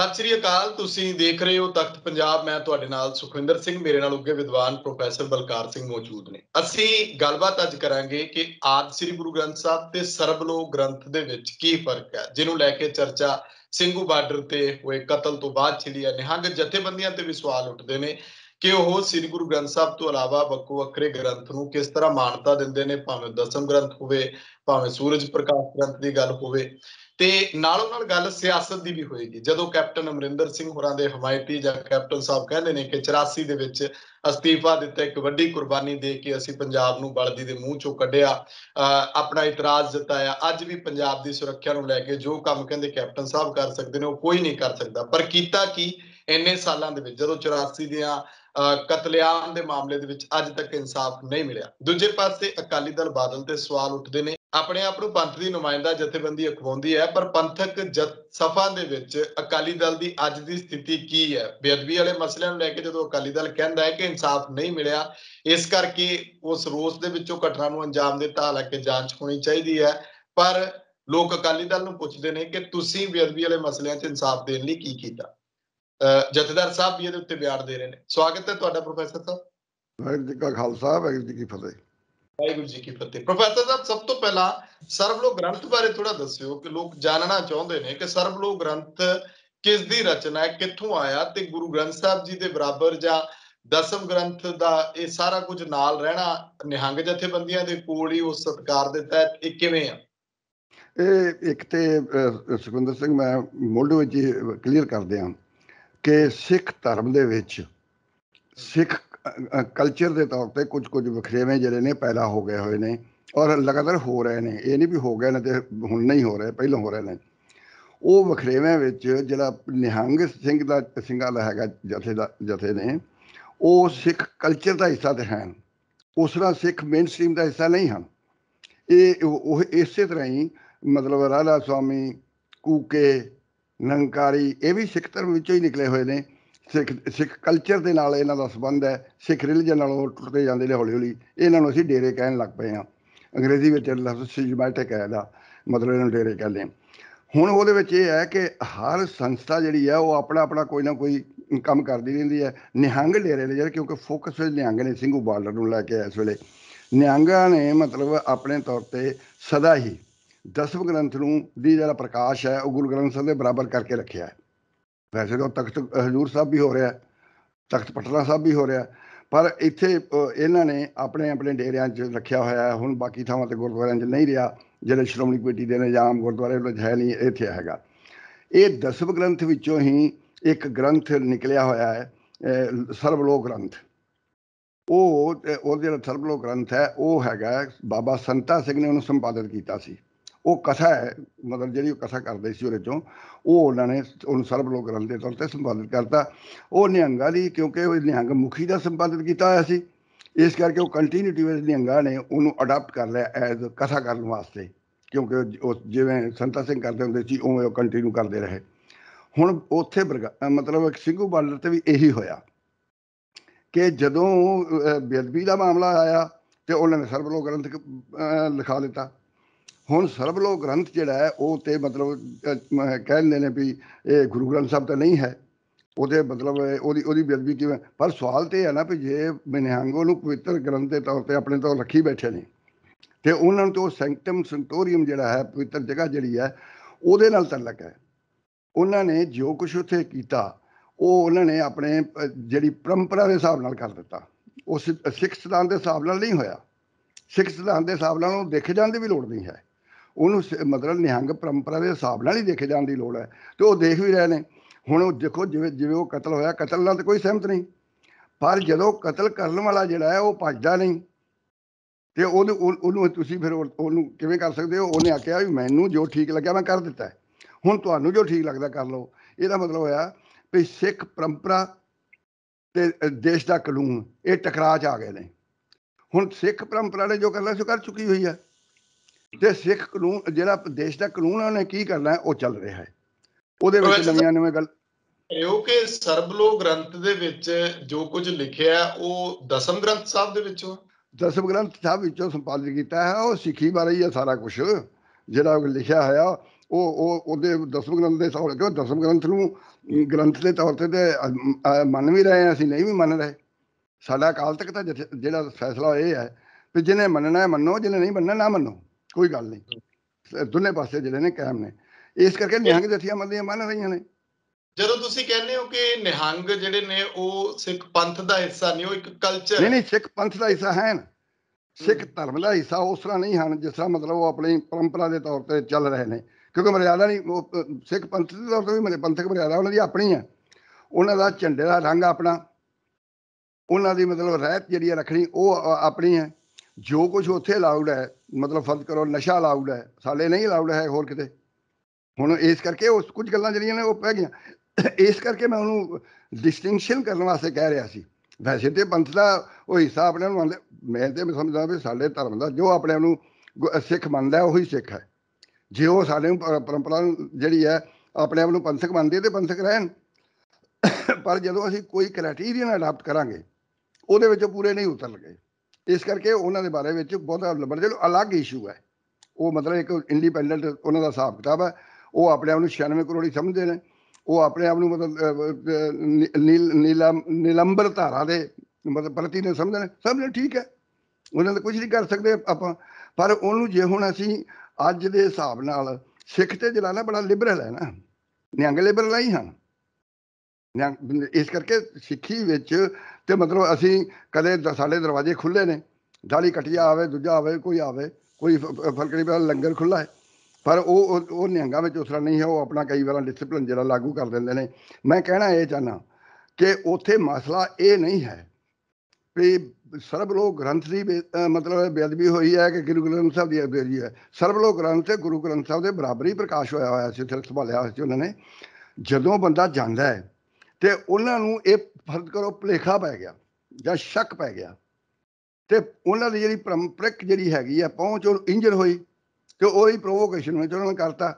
ਸਤਿ ਸ੍ਰੀ ਅਕਾਲ ਤੁਸੀਂ ਦੇਖ ਰਹੇ ਹੋ ਤਖਤ ਪੰਜਾਬ ਮੈਂ ਤੁਹਾਡੇ ਨਾਲ ਸੁਖਵਿੰਦਰ ਸਿੰਘ ਮੇਰੇ ਨਾਲ ਉੱਗੇ ਵਿਦਵਾਨ ਪ੍ਰੋਫੈਸਰ ਬਲਕਾਰ ਸਿੰਘ ਮੌਜੂਦ ਨੇ ਅਸੀਂ ਗੱਲਬਾਤ ਅੱਜ ਕਰਾਂਗੇ ਕਿ ਆਦਿ ਸ੍ਰੀ ਗੁਰੂ ਗ੍ਰੰਥ ਸਾਹਿਬ ਤੇ ਲੋਕ ਗ੍ਰੰਥ ਦੇ ਵਿੱਚ ਕੀ ਫਰਕ ਹੈ ਜਿਹਨੂੰ ਲੈ ਕੇ ਚਰਚਾ ਸਿੰਘੂ ਬਾਰਡਰ ਤੇ ਹੋਏ ਕਤਲ ਤੋਂ ਬਾਅਦ ਛਿੜੀ ਹੈ ਨਿਹੰਗ ਜਥੇਬੰਦੀਆਂ ਤੇ ਵੀ ਸਵਾਲ ਉੱਠਦੇ ਨੇ ਕਿ ਉਹ ਸ੍ਰੀ ਗੁਰੂ ਗ੍ਰੰਥ ਸਾਹਿਬ ਤੋਂ ਇਲਾਵਾ ਵੱਖੋ ਵੱਖਰੇ ਗ੍ਰੰਥ ਨੂੰ ਕਿਸ ਤਰ੍ਹਾਂ ਮਾਨਤਾ ਦਿੰਦੇ ਨੇ ਭਾਵੇਂ ਦਸਮ ਗ੍ਰੰਥ ਹੋਵੇ ਭਾਵੇਂ ਸੂਰਜ ਪ੍ਰਕਾਸ਼ ਗ੍ਰੰਥ ਦੀ ਗੱਲ ਹੋਵੇ ਤੇ ਨਾਲੋਂ ਨਾਲ ਗੱਲ ਸਿਆਸਤ ਦੀ ਵੀ ਹੋਏਗੀ ਜਦੋਂ ਕੈਪਟਨ ਅਮਰਿੰਦਰ ਸਿੰਘ ਹੋਰਾਂ ਦੇ ਹਮਾਇਤੀ ਜਾਂ ਕੈਪਟਨ ਸਾਹਿਬ ਕਹਿੰਦੇ ਨੇ ਕਿ 84 ਦੇ ਵਿੱਚ ਅਸਤੀਫਾ ਦਿੱਤਾ ਇੱਕ ਵੱਡੀ ਕੁਰਬਾਨੀ ਦੇ ਕੇ ਅਸੀਂ ਪੰਜਾਬ ਨੂੰ ਬਲਦੀ ਦੇ ਮੂੰਹ ਚੋਂ ਕੱਢਿਆ ਆਪਣਾ ਇਤਰਾਜ਼ ਜਤਾਇਆ ਅੱਜ ਵੀ ਪੰਜਾਬ ਦੀ ਸੁਰੱਖਿਆ ਨੂੰ ਲੈ ਕੇ ਜੋ ਕੰਮ ਕਹਿੰਦੇ ਕੈਪਟਨ ਸਾਹਿਬ ਕਰ ਸਕਦੇ ਨੇ ਉਹ ਕੋਈ ਨਹੀਂ ਕਰ ਸਕਦਾ ਪਰ ਕੀਤਾ ਕੀ ਇੰਨੇ ਸਾਲਾਂ ਦੇ ਵਿੱਚ ਜਦੋਂ 84 ਦੀਆਂ ਕਤਲੇਆਮ ਦੇ ਮਾਮਲੇ ਦੇ ਵਿੱਚ ਅੱਜ ਤੱਕ ਇਨਸਾਫ ਨਹੀਂ ਮਿਲਿਆ ਦੂਜੇ ਪਾਸੇ ਅਕਾਲੀ ਦਲ ਬਾਦਲ ਤੇ ਸਵਾਲ ਉੱਠਦੇ ਨੇ ਆਪਣੇ ਆਪ ਨੂੰ ਪੰਥ ਦੀ ਨੁਮਾਇੰਦਾ ਜਥੇਬੰਦੀ ਅਖਵਾਉਂਦੀ ਹੈ ਪਰ ਪੰਥਕ ਸਫਾਂ ਦੇ ਵਿੱਚ ਅਕਾਲੀ ਦਲ ਦੀ ਅੱਜ ਦੀ ਸਥਿਤੀ ਕੀ ਹੈ ਬੇਅਦਬੀ ਵਾਲੇ ਮਸਲਿਆਂ ਨੂੰ ਲੈ ਕੇ ਜਦੋਂ ਅਕਾਲੀ ਦਲ ਕਹਿੰਦਾ ਹੈ ਕਿ ਇਨਸਾਫ ਨਹੀਂ ਮਿਲਿਆ ਇਸ ਕਰਕੇ ਉਸ ਰੋਸ ਦੇ ਵਿੱਚੋਂ ਘਟਨਾ ਨੂੰ ਅੰਜਾਮ ਦਿੱਤਾ ਕਿ ਜਾਂਚ ਹੋਣੀ ਚਾਹੀਦੀ ਹੈ ਪਰ ਲੋਕ ਅਕਾਲੀ ਦਲ ਨੂੰ ਪੁੱਛਦੇ ਨੇ ਕਿ ਤੁਸੀਂ ਬੇਅਦਬੀ ਵਾਲੇ ਮਸਲਿਆਂ 'ਚ ਇਨਸਾਫ ਦੇਣ ਲਈ ਕੀ ਕੀਤਾ ਜਥੇਦਾਰ ਸਾਹਿਬ ਵੀ ਇਹਦੇ ਉੱਤੇ ਬਿਆਨ ਦੇ ਰਹੇ ਨੇ ਸਵਾਗਤ ਹੈ ਤੁਹਾਡਾ ਪ੍ਰੋਫੈਸਰ ਸਾਹਿਬ ਵਾਹਿਗੁਰੂ ਜੀ ਕਾ ਖਾਲਸਾ ਵਾਹਿਗੁਰੂ ਜੀ ਕੀ ਫਤਿਹ ਵਾਹਿਗੁਰੂ ਜੀ ਕੀ ਫਤਿਹ ਪ੍ਰੋਫੈਸਰ ਸਾਹਿਬ ਸਭ ਤੋਂ ਪਹਿਲਾਂ ਲੋਕ ਗ੍ਰੰਥ ਬਾਰੇ ਥੋੜਾ ਦੱਸਿਓ ਕਿ ਲੋਕ ਜਾਣਨਾ ਚਾਹੁੰਦੇ ਨੇ ਕਿ ਲੋਕ ਗ੍ਰੰਥ ਕਿਸ ਦੀ ਰਚਨਾ ਹੈ ਕਿੱਥੋਂ ਆਇਆ ਤੇ ਗੁਰੂ ਗ੍ਰੰਥ ਸਾਹਿਬ ਜੀ ਦੇ ਬਰਾਬਰ ਜਾਂ ਦਸਮ ਗ੍ਰੰਥ ਦਾ ਇਹ ਸਾਰਾ ਕੁਝ ਨਾਲ ਰਹਿਣਾ ਨਿਹੰਗ ਜਥੇਬੰਦੀਆਂ ਦੇ ਕੋਲ ਹੀ ਉਹ ਸਤਕਾਰ ਦਿੱਤਾ ਇਹ ਕਿਵੇਂ ਆ ਇਹ ਇੱਕ ਤੇ ਸੁਖਿੰਦਰ ਸਿੰਘ ਮੈਂ ਮੋਢੇ ਵਿੱਚ ਕਲੀਅਰ ਕਰਦੇ ਹਾਂ ਕਿ ਸਿੱਖ ਧਰਮ ਦੇ ਵਿੱਚ ਸਿੱਖ ਕਲਚਰ ਦੇ ਤੌਰ ਤੇ ਕੁਝ ਕੁਝ ਵਖਰੇਵੇਂ ਜਿਹੜੇ ਨੇ ਪੈਦਾ ਹੋ ਗਏ ਹੋਏ ਨੇ ਔਰ ਲਗਾਤਾਰ ਹੋ ਰਹੇ ਨੇ ਇਹ ਨਹੀਂ ਵੀ ਹੋ ਗਏ ਨੇ ਤੇ ਹੁਣ ਨਹੀਂ ਹੋ ਰਹੇ ਪਹਿਲਾਂ ਹੋ ਰਹੇ ਨੇ ਉਹ ਵਖਰੇਵੇਂ ਵਿੱਚ ਜਿਹੜਾ ਨਿਹੰਗ ਸਿੰਘ ਦਾ ਸਿੰਘਾ ਦਾ ਹੈਗਾ ਜਥੇ ਦਾ ਜਥੇ ਨੇ ਉਹ ਸਿੱਖ ਕਲਚਰ ਦਾ ਹਿੱਸਾ ਤੇ ਹਨ ਉਸ ਤਰ੍ਹਾਂ ਸਿੱਖ ਮੇਨ ਸਟ੍ਰੀਮ ਦਾ ਹਿੱਸਾ ਨਹੀਂ ਹਨ ਇਹ ਉਹ ਇਸੇ ਤਰ੍ਹਾਂ ਹੀ ਮਤਲਬ ਰਾਲਾ ਸਵਾਮੀ ਕੂਕੇ ਨੰਕਾਰੀ ਇਹ ਵੀ ਸਿੱਖ ਧਰਮ ਵਿੱਚੋਂ ਹੀ ਨਿਕਲੇ ਹੋਏ ਨੇ ਸਿੱਖ ਸਿੱਖ ਕਲਚਰ ਦੇ ਨਾਲ ਇਹਨਾਂ ਦਾ ਸਬੰਧ ਹੈ ਸਿੱਖ ਰਿਲੀਜਨ ਨਾਲੋਂ ਟੁੱਟਦੇ ਜਾਂਦੇ ਨੇ ਹੌਲੀ ਹੌਲੀ ਇਹਨਾਂ ਨੂੰ ਅਸੀਂ ਡੇਰੇ ਕਹਿਣ ਲੱਗ ਪਏ ਆ ਅੰਗਰੇਜ਼ੀ ਵਿੱਚ ਲਫ਼ਜ਼ ਸਿਜਮੈਟਿਕ ਹੈ ਦਾ ਮਤਲਬ ਇਹਨੂੰ ਡੇਰੇ ਕਹਿੰਦੇ ਹੁਣ ਉਹਦੇ ਵਿੱਚ ਇਹ ਹੈ ਕਿ ਹਰ ਸੰਸਥਾ ਜਿਹੜੀ ਹੈ ਉਹ ਆਪਣਾ ਆਪਣਾ ਕੋਈ ਨਾ ਕੋਈ ਕੰਮ ਕਰਦੀ ਰਹਿੰਦੀ ਹੈ ਨਿਹੰਗ ਡੇਰੇ ਦੇ ਜਿਹੜੇ ਕਿਉਂਕਿ ਫੋਕਸ ਵਿੱਚ ਨਿਹੰਗ ਨੇ ਸਿੰਘੂ ਬਾਰਡਰ ਨੂੰ ਲੈ ਕੇ ਇਸ ਵੇਲੇ ਨਿਹੰਗਾਂ ਨੇ ਮਤਲਬ ਆਪਣੇ ਤੌਰ ਤੇ ਸਦਾ ਹੀ ਦਸਵ ਗ੍ਰੰਥ ਨੂੰ ਦੀ ਜਿਹੜਾ ਪ੍ਰਕਾਸ਼ ਹੈ ਉਹ ਗੁਰੂ ਗ੍ਰੰਥ ਸਾਹਿਬ ਦੇ ਬਰਾਬਰ ਕਰਕੇ ਰੱਖਿਆ ਹੈ ਵੈਸੇ ਤਾਂ ਤਖਤ ਹਜ਼ੂਰ ਸਾਹਿਬ ਵੀ ਹੋ ਰਿਹਾ ਤਖਤ ਪਟਨਾ ਸਾਹਿਬ ਵੀ ਹੋ ਰਿਹਾ ਪਰ ਇੱਥੇ ਇਹਨਾਂ ਨੇ ਆਪਣੇ ਆਪਣੇ ਡੇਰਿਆਂ 'ਚ ਰੱਖਿਆ ਹੋਇਆ ਹੈ ਹੁਣ ਬਾਕੀ ਥਾਵਾਂ ਤੇ ਗੁਰਦੁਆਰਿਆਂ 'ਚ ਨਹੀਂ ਰਿਹਾ ਜਿਹੜੇ ਸ਼੍ਰੋਮਣੀ ਕਮੇਟੀ ਦੇ ਨਿਯਾਮ ਗੁਰਦੁਆਰੇ ਵਿੱਚ ਹੈ ਨਹੀਂ ਇੱਥੇ ਹੈਗਾ ਇਹ ਦਸਵ ਗ੍ਰੰਥ ਵਿੱਚੋਂ ਹੀ ਇੱਕ ਗ੍ਰੰਥ ਨਿਕਲਿਆ ਹੋਇਆ ਹੈ ਸਰਬ ਲੋਕ ਗ੍ਰੰਥ ਉਹ ਉਹ ਜਿਹੜਾ ਸਰਬ ਲੋਕ ਗ੍ਰੰਥ ਹੈ ਉਹ ਹੈਗਾ ਬਾਬਾ ਸੰਤਾ ਸਿੰਘ ਨੇ ਉਹਨੂੰ ਸੰਪਾਦਿਤ ਕੀਤਾ ਸੀ ਉਹ ਕਥਾ ਹੈ ਮਤਲਬ ਜਿਹੜੀ ਉਹ ਕਥਾ ਕਰਦੇ ਸੀ ਉਹਦੇ ਚੋਂ ਉਹ ਉਹਨਾਂ ਨੇ ਉਹਨੂੰ ਸਰਬ ਲੋਕ ਰਲ ਦੇ ਤੌਰ ਤੇ ਸੰਬੰਧਿਤ ਕਰਤਾ ਉਹ ਨਿਹੰਗਾਂ ਦੀ ਕਿਉਂਕਿ ਉਹ ਨਿਹੰਗ ਮੁਖੀ ਦਾ ਸੰਬੰਧਿਤ ਕੀਤਾ ਹੋਇਆ ਸੀ ਇਸ ਕਰਕੇ ਉਹ ਕੰਟੀਨਿਊਟੀ ਵਿੱਚ ਨਿਹੰਗਾਂ ਨੇ ਉਹਨੂੰ ਅਡਾਪਟ ਕਰ ਲਿਆ ਐਜ਼ ਕਥਾ ਕਰਨ ਵਾਸਤੇ ਕਿਉਂਕਿ ਉਹ ਜਿਵੇਂ ਸੰਤਾ ਸਿੰਘ ਕਰਦੇ ਹੁੰਦੇ ਸੀ ਉਵੇਂ ਉਹ ਕੰਟੀਨਿਊ ਕਰਦੇ ਰਹੇ ਹੁਣ ਉੱਥੇ ਮਤਲਬ ਇੱਕ ਸਿੰਘੂ ਬਾਰਡਰ ਤੇ ਵੀ ਇਹੀ ਹੋਇਆ ਕਿ ਜਦੋਂ ਬੇਦਬੀ ਦਾ ਮਾਮਲਾ ਆਇਆ ਤੇ ਉਹਨਾਂ ਨੇ ਸਰਬ ਲੋਕ ਗ੍ਰੰਥ ਲਿਖਾ ਦਿੱਤਾ ਹੁਣ ਸਰਬ ਲੋਕ ਗ੍ਰੰਥ ਜਿਹੜਾ ਹੈ ਉਹ ਤੇ ਮਤਲਬ ਕਹਿੰਦੇ ਨੇ ਵੀ ਇਹ ਗੁਰੂ ਗ੍ਰੰਥ ਸਾਹਿਬ ਤਾਂ ਨਹੀਂ ਹੈ ਉਹਦੇ ਮਤਲਬ ਉਹਦੀ ਉਹਦੀ ਬੇਅਦਬੀ ਕਿਵੇਂ ਪਰ ਸਵਾਲ ਤੇ ਹੈ ਨਾ ਵੀ ਜੇ ਬਿਨਿਆੰਗੋ ਨੂੰ ਪਵਿੱਤਰ ਗ੍ਰੰਥ ਦੇ ਤੌਰ ਤੇ ਆਪਣੇ ਤੋਂ ਰੱਖੀ ਬੈਠੇ ਨੇ ਤੇ ਉਹਨਾਂ ਨੂੰ ਤੇ ਉਹ ਸੈਂਕਟਮ ਸੰਟੋਰੀਅਮ ਜਿਹੜਾ ਹੈ ਪਵਿੱਤਰ ਜਗ੍ਹਾ ਜਿਹੜੀ ਹੈ ਉਹਦੇ ਨਾਲ ਤਲਕ ਹੈ ਉਹਨਾਂ ਨੇ ਜੋ ਕੁਝ ਉੱਥੇ ਕੀਤਾ ਉਹ ਉਹਨਾਂ ਨੇ ਆਪਣੇ ਜਿਹੜੀ ਪਰੰਪਰਾ ਦੇ ਹਿਸਾਬ ਨਾਲ ਕਰ ਦਿੱਤਾ ਉਸ ਸਿੱਖ ਸਿਧਾਂਤ ਦੇ ਹਿਸਾਬ ਨਾਲ ਨਹੀਂ ਹੋਇਆ ਸਿੱਖ ਸਿਧਾਂਤ ਦੇ ਹਿਸਾਬ ਨਾਲ ਉਹ ਦੇਖੇ ਜਾਣ ਦੀ ਵੀ ਲੋੜ ਨਹੀਂ ਹੈ ਉਹਨੂੰ ਮਤਲਬ ਨਿਹੰਗ ਪਰੰਪਰਾ ਦੇ ਹਿਸਾਬ ਨਾਲ ਹੀ ਦੇਖੇ ਜਾਣ ਦੀ ਲੋੜ ਹੈ ਤੇ ਉਹ ਦੇਖ ਵੀ ਰਹੇ ਨੇ ਹੁਣ ਉਹ ਦੇਖੋ ਜਿਵੇਂ ਜਿਵੇਂ ਉਹ ਕਤਲ ਹੋਇਆ ਕਤਲ ਨਾਲ ਤਾਂ ਕੋਈ ਸਹਿਮਤ ਨਹੀਂ ਪਰ ਜਦੋਂ ਕਤਲ ਕਰਨ ਵਾਲਾ ਜਿਹੜਾ ਹੈ ਉਹ ਭੱਜਦਾ ਨਹੀਂ ਤੇ ਉਹਨੂੰ ਉਹਨੂੰ ਤੁਸੀਂ ਫਿਰ ਉਹਨੂੰ ਕਿਵੇਂ ਕਰ ਸਕਦੇ ਹੋ ਉਹਨੇ ਆਖਿਆ ਵੀ ਮੈਨੂੰ ਜੋ ਠੀਕ ਲੱਗਿਆ ਮੈਂ ਕਰ ਦਿੱਤਾ ਹੁਣ ਤੁਹਾਨੂੰ ਜੋ ਠੀਕ ਲੱਗਦਾ ਕਰ ਲਓ ਇਹਦਾ ਮਤਲਬ ਹੋਇਆ ਵੀ ਸਿੱਖ ਪਰੰਪਰਾ ਤੇ ਦੇਸ਼ ਦਾ ਕਾਨੂੰਨ ਇਹ ਟਕਰਾਅ ਚ ਆ ਗਏ ਨੇ ਹੁਣ ਸਿੱਖ ਪਰੰਪਰਾ ਨੇ ਜੋ ਕਰਨਾ ਸੀ ਕਰ ਚੁੱਕੀ ਹੋਈ ਹੈ ਤੇ ਸਿੱਖ ਕਾਨੂੰਨ ਜਿਹੜਾ ਦੇਸ਼ ਦਾ ਕਾਨੂੰਨ ਉਹਨੇ ਕੀ ਕਰਨਾ ਉਹ ਚੱਲ ਰਿਹਾ ਹੈ ਉਹਦੇ ਵਿੱਚ ਨਵੀਆਂ ਨਵੇਂ ਗੱਲ ਇਹੋ ਕਿ ਸਰਬਲੋ ਗ੍ਰੰਥ ਦੇ ਵਿੱਚ ਜੋ ਕੁਝ ਲਿਖਿਆ ਉਹ ਦਸਮ ਗ੍ਰੰਥ ਸਾਹਿਬ ਦੇ ਵਿੱਚੋਂ ਦਸਮ ਗ੍ਰੰਥ ਸਾਹਿਬ ਵਿੱਚੋਂ ਸੰਪਾਦਿਤ ਕੀਤਾ ਹੈ ਉਹ ਸਿੱਖੀ ਬਾਰੇ ਹੀ ਹੈ ਸਾਰਾ ਕੁਝ ਜਿਹੜਾ ਲਿਖਿਆ ਹੋਇਆ ਉਹ ਉਹ ਉਹਦੇ ਦਸਮ ਗ੍ਰੰਥ ਦੇ ਤੌਰ ਕਿਉਂ ਦਸਮ ਗ੍ਰੰਥ ਨੂੰ ਗ੍ਰੰਥ ਦੇ ਤੌਰ ਤੇ ਤੇ ਮੰਨ ਵੀ ਰਹੇ ਆ ਅਸੀਂ ਨਹੀਂ ਵੀ ਮੰਨ ਰਹੇ ਸਾਡਾ ਕਾਲ ਤੱਕ ਤਾਂ ਜਿਹੜਾ ਫੈਸਲਾ ਇਹ ਹੈ ਕਿ ਜਿਹਨੇ ਮੰਨਣਾ ਹੈ ਮੰਨੋ ਜਿਹਨੇ ਨਹੀਂ ਮੰਨਣਾ ਨਾ ਮੰਨੋ ਕੋਈ ਗੱਲ ਨਹੀਂ ਦੋਨੇ ਪਾਸੇ ਜਿਹੜੇ ਨੇ ਕਾਇਮ ਨੇ ਇਸ ਕਰਕੇ ਨਿਹੰਗ ਜਥੀਆਂ ਮੰਦੀਆਂ ਮੰਨ ਰਹੀਆਂ ਨੇ ਜਦੋਂ ਤੁਸੀਂ ਕਹਿੰਦੇ ਹੋ ਕਿ ਨਿਹੰਗ ਜਿਹੜੇ ਨੇ ਉਹ ਸਿੱਖ ਪੰਥ ਦਾ ਹਿੱਸਾ ਨਹੀਂ ਉਹ ਇੱਕ ਕਲਚਰ ਨਹੀਂ ਨਹੀਂ ਸਿੱਖ ਪੰਥ ਦਾ ਹਿੱਸਾ ਹੈ ਨਾ ਸਿੱਖ ਧਰਮ ਦਾ ਹਿੱਸਾ ਉਸ ਤਰ੍ਹਾਂ ਨਹੀਂ ਹਨ ਜਿਸ ਤਰ੍ਹਾਂ ਮਤਲਬ ਉਹ ਆਪਣੀ ਪਰੰਪਰਾ ਦੇ ਤੌਰ ਤੇ ਚੱਲ ਰਹੇ ਨੇ ਕਿਉਂਕਿ ਮਰਿਆਦਾ ਨਹੀਂ ਸਿੱਖ ਪੰਥ ਦੇ ਤੌਰ ਤੇ ਵੀ ਮੇਰੇ ਪੰਥਕ ਮਰਿਆਦਾ ਉਹਨਾਂ ਦੀ ਆਪਣੀ ਹੈ ਉਹਨਾਂ ਦਾ ਝੰਡੇ ਦਾ ਰੰਗ ਆਪਣਾ ਉਹਨਾਂ ਦੀ ਮਤਲਬ ਰਹਿਤ ਜਿਹੜੀ ਰੱਖਣੀ ਉਹ ਆਪਣੀ ਹੈ ਜੋ ਕੁਝ ਉੱਥੇ ਅਲਾਉਡ ਹੈ ਮਤਲਬ ਫਰਜ਼ ਕਰੋ ਨਸ਼ਾ ਅਲਾਉਡ ਹੈ ਸਾਡੇ ਨਹੀਂ ਅਲਾਉਡ ਹੈ ਹੋਰ ਕਿਤੇ ਹੁਣ ਇਸ ਕਰਕੇ ਉਸ ਕੁਝ ਗੱਲਾਂ ਜਿਹੜੀਆਂ ਨੇ ਉਹ ਪੈ ਗਈਆਂ ਇਸ ਕਰਕੇ ਮੈਂ ਉਹਨੂੰ ਡਿਸਟਿੰਕਸ਼ਨ ਕਰਨ ਵਾਸਤੇ ਕਹਿ ਰਿਹਾ ਸੀ ਵੈਸੇ ਤੇ ਪੰਥ ਦਾ ਉਹ ਹਿੱਸਾ ਆਪਣੇ ਨੂੰ ਮੰਨਦੇ ਮੈਂ ਤੇ ਸਮਝਦਾ ਵੀ ਸਾਡੇ ਧਰਮ ਦਾ ਜੋ ਆਪਣੇ ਨੂੰ ਸਿੱਖ ਮੰਨਦਾ ਉਹੀ ਸਿੱਖ ਹੈ ਜੇ ਉਹ ਸਾਡੇ ਨੂੰ ਪਰੰਪਰਾ ਜਿਹੜੀ ਹੈ ਆਪਣੇ ਆਪ ਨੂੰ ਪੰਥਕ ਮੰਨਦੇ ਤੇ ਪੰਥਕ ਰਹਿਣ ਪਰ ਜਦੋਂ ਅਸੀਂ ਕੋਈ ਕ੍ਰਾਈਟੇਰੀਆ ਅਡਾਪਟ ਕਰਾਂਗੇ ਉਹਦੇ ਵਿੱਚ ਪੂਰੇ ਨਹੀਂ ਉਤਰ ਲਗੇ ਇਸ ਕਰਕੇ ਉਹਨਾਂ ਦੇ ਬਾਰੇ ਵਿੱਚ ਬਹੁਤਾ ਲੱਭਣ ਦੇ ਅਲੱਗ ਇਸ਼ੂ ਹੈ ਉਹ ਮਤਲਬ ਇੱਕ ਇੰਡੀਪੈਂਡੈਂਟ ਉਹਨਾਂ ਦਾ ਹਿਸਾਬ ਕਿਤਾਬ ਹੈ ਉਹ ਆਪਣੇ ਆਪ ਨੂੰ 96 ਕਰੋੜੀ ਸਮਝਦੇ ਨੇ ਉਹ ਆਪਣੇ ਆਪ ਨੂੰ ਮਤਲਬ ਨੀਲੰਬਰ ਧਾਰਾ ਦੇ ਮਤਲਬ ਪ੍ਰਤੀ ਨੇ ਸਮਝਦੇ ਨੇ ਸਭ ਨੇ ਠੀਕ ਹੈ ਉਹਨਾਂ ਦਾ ਕੁਝ ਨਹੀਂ ਕਰ ਸਕਦੇ ਆਪਾਂ ਪਰ ਉਹਨੂੰ ਜੇ ਹੁਣ ਅਸੀਂ ਅੱਜ ਦੇ ਹਿਸਾਬ ਨਾਲ ਸਿੱਖ ਤੇ ਜਲਾਲਾ ਬੜਾ ਲਿਬਰਲ ਹੈ ਨਾ ਨਿਆਂਗ ਲਿਬਰਲ ਨਹੀਂ ਹਨ ਇਸ ਕਰਕੇ ਸਿੱਖੀ ਵਿੱਚ ਤੇ ਮਤਲਬ ਅਸੀਂ ਕਦੇ ਸਾਡੇ ਦਰਵਾਜ਼ੇ ਖੁੱਲੇ ਨੇ ਢਾਲੀ ਕਟਿਆ ਆਵੇ ਦੂਜਾ ਆਵੇ ਕੋਈ ਆਵੇ ਕੋਈ ਫਰਕ ਨਹੀਂ ਪੈਂਦਾ ਲੰਗਰ ਖੁੱਲਾ ਹੈ ਪਰ ਉਹ ਉਹ ਨਿਹੰਗਾਂ ਵਿੱਚ ਉਸ ਤਰ੍ਹਾਂ ਨਹੀਂ ਹੈ ਉਹ ਆਪਣਾ ਕਈ ਵਾਰਾਂ ਡਿਸਪਲਿਨ ਜਿਹੜਾ ਲਾਗੂ ਕਰ ਦਿੰਦੇ ਨੇ ਮੈਂ ਕਹਿਣਾ ਇਹ ਚਾਹਨਾ ਕਿ ਉੱਥੇ ਮਸਲਾ ਇਹ ਨਹੀਂ ਹੈ ਵੀ ਸਰਬ ਲੋਕ ਗ੍ਰੰਥ ਦੀ ਮਤਲਬ ਬੇਅਦਬੀ ਹੋਈ ਹੈ ਕਿ ਗੁਰੂ ਗ੍ਰੰਥ ਸਾਹਿਬ ਦੀ ਅਬੇਰੀ ਹੈ ਸਰਬ ਲੋਕ ਗ੍ਰੰਥ ਤੇ ਗੁਰੂ ਗ੍ਰੰਥ ਸਾਹਿਬ ਦੇ ਬਰਾਬਰੀ ਪ੍ਰਕਾਸ਼ ਹੋਇਆ ਹੋਇਆ ਸੀ ਉੱਥੇ ਸੰਭਾਲਿਆ ਹੋਇਆ ਸੀ ਉਹਨਾਂ ਨੇ ਜਦੋਂ ਬੰਦਾ ਜਾਂਦਾ ਹੈ ਤੇ ਉਹਨਾਂ ਨੂੰ ਇਹ ਫਰਦ ਕਰੋ ਭਲੇਖਾ ਪੈ ਗਿਆ ਜਾਂ ਸ਼ੱਕ ਪੈ ਗਿਆ ਤੇ ਉਹਨਾਂ ਦੀ ਜਿਹੜੀ ਪਰੰਪਰਿਕ ਜਿਹੜੀ ਹੈਗੀ ਆ ਪਹੁੰਚ ਉਹ ਇੰਜਰ ਹੋਈ ਤੇ ਉਹ ਹੀ ਪ੍ਰੋਵੋਕੇਸ਼ਨ ਵਿੱਚ ਉਹਨਾਂ ਨੇ ਕਰਤਾ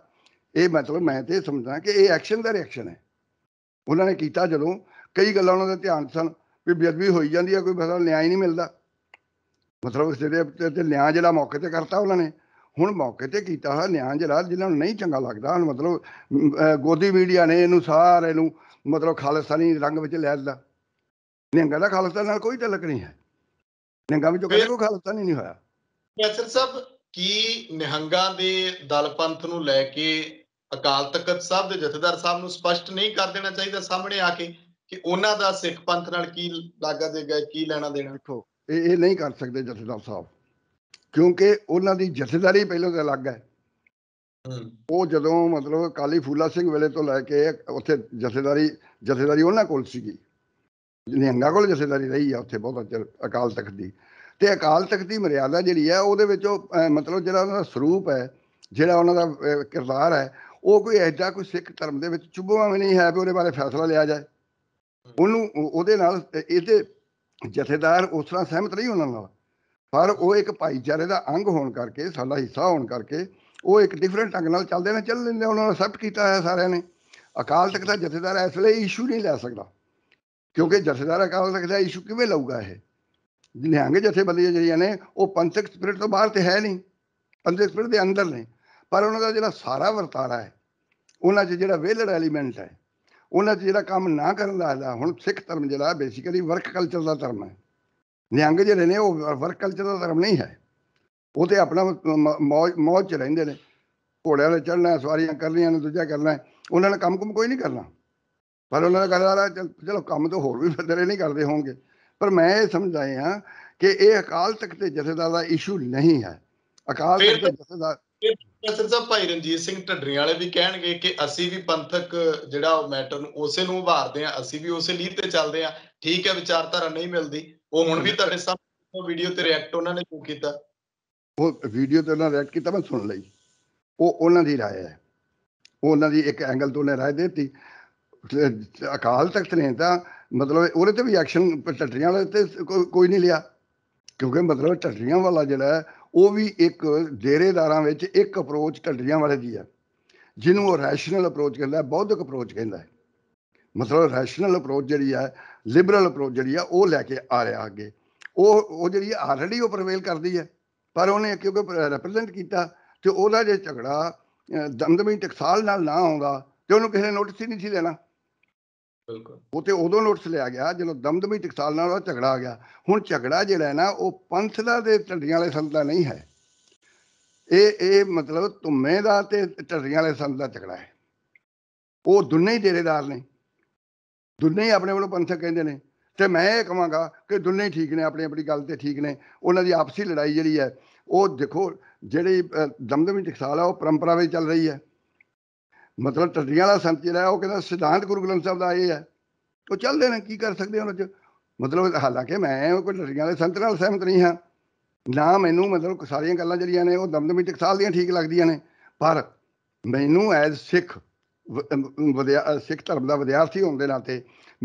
ਇਹ ਮਤਲਬ ਮੈਂ ਤੇ ਸਮਝਦਾ ਕਿ ਇਹ ਐਕਸ਼ਨ ਦਾ ਰਿਐਕਸ਼ਨ ਹੈ ਉਹਨਾਂ ਨੇ ਕੀਤਾ ਜਦੋਂ ਕਈ ਗੱਲਾਂ ਉਹਨਾਂ ਦਾ ਧਿਆਨ ਸਨ ਵੀ ਬੇਅਦਬੀ ਹੋਈ ਜਾਂਦੀ ਆ ਕੋਈ ਮਤਲਬ ਨਿਆਂ ਹੀ ਨਹੀਂ ਮਿਲਦਾ ਮਤਲਬ ਜਿਹੜੇ ਤੇ ਨਿਆਂ ਜਿਹੜਾ ਮੌਕੇ ਤੇ ਕਰਤਾ ਉਹਨਾਂ ਨੇ ਹੁਣ ਮੌਕੇ ਤੇ ਕੀਤਾ ਹੈ ਨਿਆਂ ਜਿਹੜਾ ਜਿਨ੍ਹਾਂ ਨੂੰ ਨਹੀਂ ਚੰਗਾ ਲੱਗਦਾ ਹਨ ਮਤਲਬ ਗੋਦੀ ਮੀਡੀਆ ਨੇ ਇਹਨੂੰ ਸਾਰੇ ਨੂੰ ਮਤਲਬ ਖਾਲਸਤਾਨੀ ਰੰਗ ਵਿੱਚ ਲੈ ਲਿਆ ਨਿਹੰਗਾਂ ਦਾ ਖਾਲਸਤਾਨ ਨਾਲ ਕੋਈ ਤਲਕ ਨਹੀਂ ਹੈ ਨਿਆਂ ਵਿੱਚ ਕਦੇ ਕੋਈ ਖਾਲਸਤਾਨੀ ਨਹੀਂ ਹੋਇਆ ਪ੍ਰੋਫੈਸਰ ਸਾਹਿਬ ਕੀ ਨਿਹੰਗਾਂ ਦੇ ਦਲਪੰਥ ਨੂੰ ਲੈ ਕੇ ਅਕਾਲ ਤਖਤ ਸਾਹਿਬ ਦੇ ਜਥੇਦਾਰ ਸਾਹਿਬ ਨੂੰ ਸਪਸ਼ਟ ਨਹੀਂ ਕਰ ਦੇਣਾ ਚਾਹੀਦਾ ਸਾਹਮਣੇ ਆ ਕੇ ਕਿ ਉਹਨਾਂ ਦਾ ਸਿੱਖ ਪੰਥ ਨਾਲ ਕੀ ਲਾਗਾ ਦੇਗਾ ਕੀ ਲੈਣਾ ਦੇਣਾ ਦੇਖੋ ਇਹ ਇਹ ਨਹੀਂ ਕਰ ਸਕਦੇ ਜਥੇਦਾਰ ਸਾਹਿਬ ਕਿਉਂਕਿ ਉਹਨਾਂ ਦੀ ਜਥੇਦਾਰੀ ਪਹਿਲਾਂ ਤੋਂ ਅਲੱਗ ਹੈ ਉਹ ਜਦੋਂ ਮਤਲਬ ਕਾਲੀ ਫੂਲਾ ਸਿੰਘ ਵੇਲੇ ਤੋਂ ਲੈ ਕੇ ਉੱਥੇ ਜਥੇਦਾਰੀ ਜਥੇਦਾਰੀ ਉਹਨਾਂ ਕੋਲ ਸੀਗੀ ਨਿਹੰਗਾ ਕੋਲ ਜਥੇਦਾਰੀ ਰਹੀ ਆ ਉੱਥੇ ਬਹੁਤ ਚਿਰ ਅਕਾਲ ਤਖਤ ਦੀ ਤੇ ਅਕਾਲ ਤਖਤ ਦੀ ਮਰਿਆਦਾ ਜਿਹੜੀ ਹੈ ਉਹਦੇ ਵਿੱਚ ਉਹ ਮਤਲਬ ਜਿਹੜਾ ਉਹਨਾਂ ਦਾ ਸਰੂਪ ਹੈ ਜਿਹੜਾ ਉਹਨਾਂ ਦਾ ਕਿਰਦਾਰ ਹੈ ਉਹ ਕੋਈ ਐਡਾ ਕੋਈ ਸਿੱਖ ਧਰਮ ਦੇ ਵਿੱਚ ਚੁੱਭਵਾ ਵੀ ਨਹੀਂ ਹੈ ਵੀ ਉਹਦੇ ਬਾਰੇ ਫੈਸਲਾ ਲਿਆ ਜਾਏ ਉਹਨੂੰ ਉਹਦੇ ਨਾਲ ਇਹਦੇ ਜਥੇਦਾਰ ਉਸ ਤਰ੍ਹਾਂ ਸਹਿਮਤ ਨਹੀਂ ਉਹਨਾਂ ਨਾਲ ਪਰ ਉਹ ਇੱਕ ਭਾਈਚਾਰੇ ਦਾ ਅੰਗ ਹੋਣ ਕਰਕੇ ਸਾਡਾ ਹਿੱਸਾ ਹੋਣ ਕਰਕੇ ਉਹ ਇੱਕ ਡਿਫਰੈਂਟ ਢੰਗ ਨਾਲ ਚੱਲਦੇ ਨੇ ਚੱਲ ਲੈਂਦੇ ਉਹਨਾਂ ਨੇ ਅਸੈਪਟ ਕੀਤਾ ਹੈ ਸਾਰਿਆਂ ਨੇ ਅਕਾਲ ਤਖਤ ਦਾ ਜਥੇਦਾਰ ਇਸ ਲਈ ਇਸ਼ੂ ਨਹੀਂ ਲੈ ਸਕਦਾ ਕਿਉਂਕਿ ਜਥੇਦਾਰ ਅਕਾਲ ਤਖਤ ਦਾ ਇਸ਼ੂ ਕਿਵੇਂ ਲਊਗਾ ਇਹ ਨਿਹੰਗ ਜਥੇਬੰਦੀਆਂ ਜਿਹੜੀਆਂ ਨੇ ਉਹ ਪੰਥਕ ਸਪਿਰਿਟ ਤੋਂ ਬਾਹਰ ਤੇ ਹੈ ਨਹੀਂ ਪੰਥਕ ਸਪਿਰਿਟ ਦੇ ਅੰਦਰ ਨੇ ਪਰ ਉਹਨਾਂ ਦਾ ਜਿਹੜਾ ਸਾਰਾ ਵਰਤਾਰਾ ਹੈ ਉਹਨਾਂ 'ਚ ਜਿਹੜਾ ਵੇਲੜ ਐਲੀਮੈਂਟ ਹੈ ਉਹਨਾਂ 'ਚ ਜਿਹੜਾ ਕੰਮ ਨਾ ਕਰਨ ਦਾ ਹੁਣ ਸਿੱਖ ਧਰਮ ਜਿਹੜਾ ਬੇਸਿਕਲੀ ਵਰਕ ਕਲਚਰ ਦਾ ਧਰਮ ਹੈ ਨਿਹੰਗ ਜਿਹੜੇ ਨੇ ਉਹ ਵਰਕ ਕਲਚਰ ਦਾ ਧਰਮ ਨਹੀਂ ਹੈ ਉਹ ਤੇ ਆਪਣਾ ਮੌਜ ਮੌਜ ਚ ਰਹਿੰਦੇ ਨੇ ਘੋੜਿਆਂ 'ਤੇ ਚੜਨਾ ਸਵਾਰੀਆਂ ਕਰਨੀਆਂ ਨੇ ਦੂਜਾ ਕਰਨਾ ਉਹਨਾਂ ਨੇ ਕੰਮ ਕੁਮ ਕੋਈ ਨਹੀਂ ਕਰਨਾ ਪਰ ਉਹਨਾਂ ਦਾ ਕਰਦਾ ਚਲੋ ਕੰਮ ਤਾਂ ਹੋਰ ਵੀ ਬਦਲੇ ਨਹੀਂ ਕਰਦੇ ਹੋਣਗੇ ਪਰ ਮੈਂ ਇਹ ਸਮਝਾਏ ਆ ਕਿ ਇਹ ਅਕਾਲ ਤਖਤ ਦੇ ਜਥੇਦਾਰ ਦਾ ਇਸ਼ੂ ਨਹੀਂ ਹੈ ਅਕਾਲ ਤਖਤ ਦੇ ਜਥੇਦਾਰ ਪ੍ਰੋਫੈਸਰ ਭਾਈ ਰਣਜੀਤ ਸਿੰਘ ਢੱਡਰੀ ਵਾਲੇ ਵੀ ਕਹਿਣਗੇ ਕਿ ਅਸੀਂ ਵੀ ਪੰਥਕ ਜਿਹੜਾ ਉਹ ਮੈਟਰ ਨੂੰ ਉਸੇ ਨੂੰ ਉਭਾਰਦੇ ਆ ਅਸੀਂ ਵੀ ਉਸੇ ਲੀਡ ਤੇ ਚੱਲਦੇ ਆ ਠੀਕ ਹੈ ਵਿਚਾਰਧਾਰਾ ਨਹੀਂ ਮਿਲਦੀ ਉਹ ਹੁਣ ਵੀ ਤੁਹਾਡੇ ਸਾਹਮਣੇ ਵੀਡੀਓ ਤੇ ਰਿਐਕਟ ਉਹਨਾਂ ਨੇ ਕਿਉਂ ਕੀਤਾ ਉਹ ਵੀਡੀਓ ਤੇ ਉਹਨਾਂ ਰਿਐਕਟ ਕੀਤਾ ਮੈਂ ਸੁਣ ਲਈ ਉਹ ਉਹਨਾਂ ਦੀ رائے ਹੈ ਉਹ ਉਹਨਾਂ ਦੀ ਇੱਕ ਐਂਗਲ ਤੋਂ ਨੇ رائے ਦਿੱਤੀ ਅਕਾਲ ਤਖਤ ਨੇ ਤਾਂ ਮਤਲਬ ਉਹਦੇ ਤੇ ਵੀ ਐਕਸ਼ਨ ਟੱਟਰੀਆਂ ਵਾਲੇ ਤੇ ਕੋਈ ਨਹੀਂ ਲਿਆ ਕਿਉਂਕਿ ਮਤਲਬ ਟੱਟਰੀਆਂ ਵਾਲਾ ਜਿਹੜਾ ਉਹ ਵੀ ਇੱਕ ਡੇਰੇਦਾਰਾਂ ਵਿੱਚ ਇੱਕ ਅਪਰੋਚ ਟੱਟਰੀਆਂ ਵਾਲੇ ਦੀ ਹੈ ਜਿਹਨੂੰ ਉਹ ਰੈਸ਼ਨਲ ਅਪਰੋਚ ਕਹਿੰਦਾ ਹੈ ਬੌਧਿਕ ਅਪਰੋਚ ਕਹਿੰਦਾ ਹੈ ਮਤਲਬ ਰੈਸ਼ਨਲ ਅਪਰੋਚ ਜਿਹੜੀ ਆ ਲਿਬਰਲ ਅਪਰੋਚ ਜਿਹੜੀ ਆ ਉਹ ਲੈ ਕੇ ਆ ਰਿਹਾ ਅੱਗੇ ਉਹ ਉਹ ਜਿਹੜੀ ਆਲਰੇਡੀ ਉਹ ਪ੍ਰਵੇਲ ਕਰਦੀ ਹੈ ਪਰ ਉਹਨੇ ਕਿਉਂਕਿ ਰਿਪਰੈਜ਼ੈਂਟ ਕੀਤਾ ਤੇ ਉਹਦਾ ਜੇ ਝਗੜਾ ਦਮਦਮੀ ਟਕਸਾਲ ਨਾਲ ਨਾ ਆਉਂਦਾ ਤੇ ਉਹਨੂੰ ਕਿਸੇ ਨੇ ਨੋਟਿਸ ਹੀ ਨਹੀਂ ਸੀ ਲੈਣਾ ਬਿਲਕੁਲ ਉਹ ਤੇ ਉਦੋਂ ਨੋਟਿਸ ਲਿਆ ਗਿਆ ਜਦੋਂ ਦਮਦਮੀ ਟਕਸਾਲ ਨਾਲ ਉਹ ਝਗੜਾ ਆ ਗਿਆ ਹੁਣ ਝਗੜਾ ਜਿਹੜਾ ਹੈ ਨਾ ਉਹ ਪੰਥ ਦਾ ਦੇ ਟੱਡੀਆਂ ਵਾਲੇ ਸੰਦ ਦਾ ਨਹੀਂ ਹੈ ਇਹ ਇਹ ਮਤਲਬ ਤੁਮੇ ਦਾ ਤੇ ਟੱਡੀਆਂ ਵਾਲੇ ਸੰਦ ਦਾ ਝਗੜਾ ਹੈ ਉਹ ਦੋਨੇ ਹੀ ਡੇਰੇਦਾਰ ਨੇ ਦੁਨੀਆਂ ਹੀ ਆਪਣੇ ਵੱਲੋਂ ਪੰਥਕ ਕਹਿੰਦੇ ਨੇ ਤੇ ਮੈਂ ਇਹ ਕਹਾਂਗਾ ਕਿ ਹੀ ਠੀਕ ਨੇ ਆਪਣੀ ਆਪਣੀ ਗੱਲ ਤੇ ਠੀਕ ਨੇ ਉਹਨਾਂ ਦੀ ਆਪਸੀ ਲੜਾਈ ਜਿਹੜੀ ਹੈ ਉਹ ਦੇਖੋ ਜਿਹੜੀ ਦਮਦਮੀ ਟਕਸਾਲ ਆ ਉਹ ਪਰੰਪਰਾ ਵਿੱਚ ਚੱਲ ਰਹੀ ਹੈ ਮਤਲਬ ਟੱਡੀਆਂ ਵਾਲਾ ਸੰਤ ਜਿਹੜਾ ਉਹ ਕਹਿੰਦਾ ਸਿਧਾਂਤ ਗੁਰੂ ਗ੍ਰੰਥ ਸਾਹਿਬ ਦਾ ਇਹ ਹੈ ਉਹ ਚੱਲਦੇ ਨੇ ਕੀ ਕਰ ਸਕਦੇ ਉਹਨਾਂ ਚ ਮਤਲਬ ਹਾਲਾਂਕਿ ਮੈਂ ਕੋਈ ਟੱਡੀਆਂ ਵਾਲੇ ਸੰਤ ਨਾਲ ਸਹਿਮਤ ਨਹੀਂ ਹਾਂ ਨਾ ਮੈਨੂੰ ਮਤਲਬ ਸਾਰੀਆਂ ਗੱਲਾਂ ਜਿਹੜੀਆਂ ਨੇ ਉਹ ਦਮਦਮੀ ਟਕਸਾਲ ਦੀਆਂ ਠੀਕ ਲੱਗਦੀਆਂ ਨੇ ਪਰ ਮੈਨੂੰ ਐਜ਼ ਸਿੱਖ ਵਿਦਿਆ ਸਿੱਖ ਧਰਮ ਦਾ ਵਿਦਿਆਰਥੀ ਹੋਣ ਦੇ ਨਾਤੇ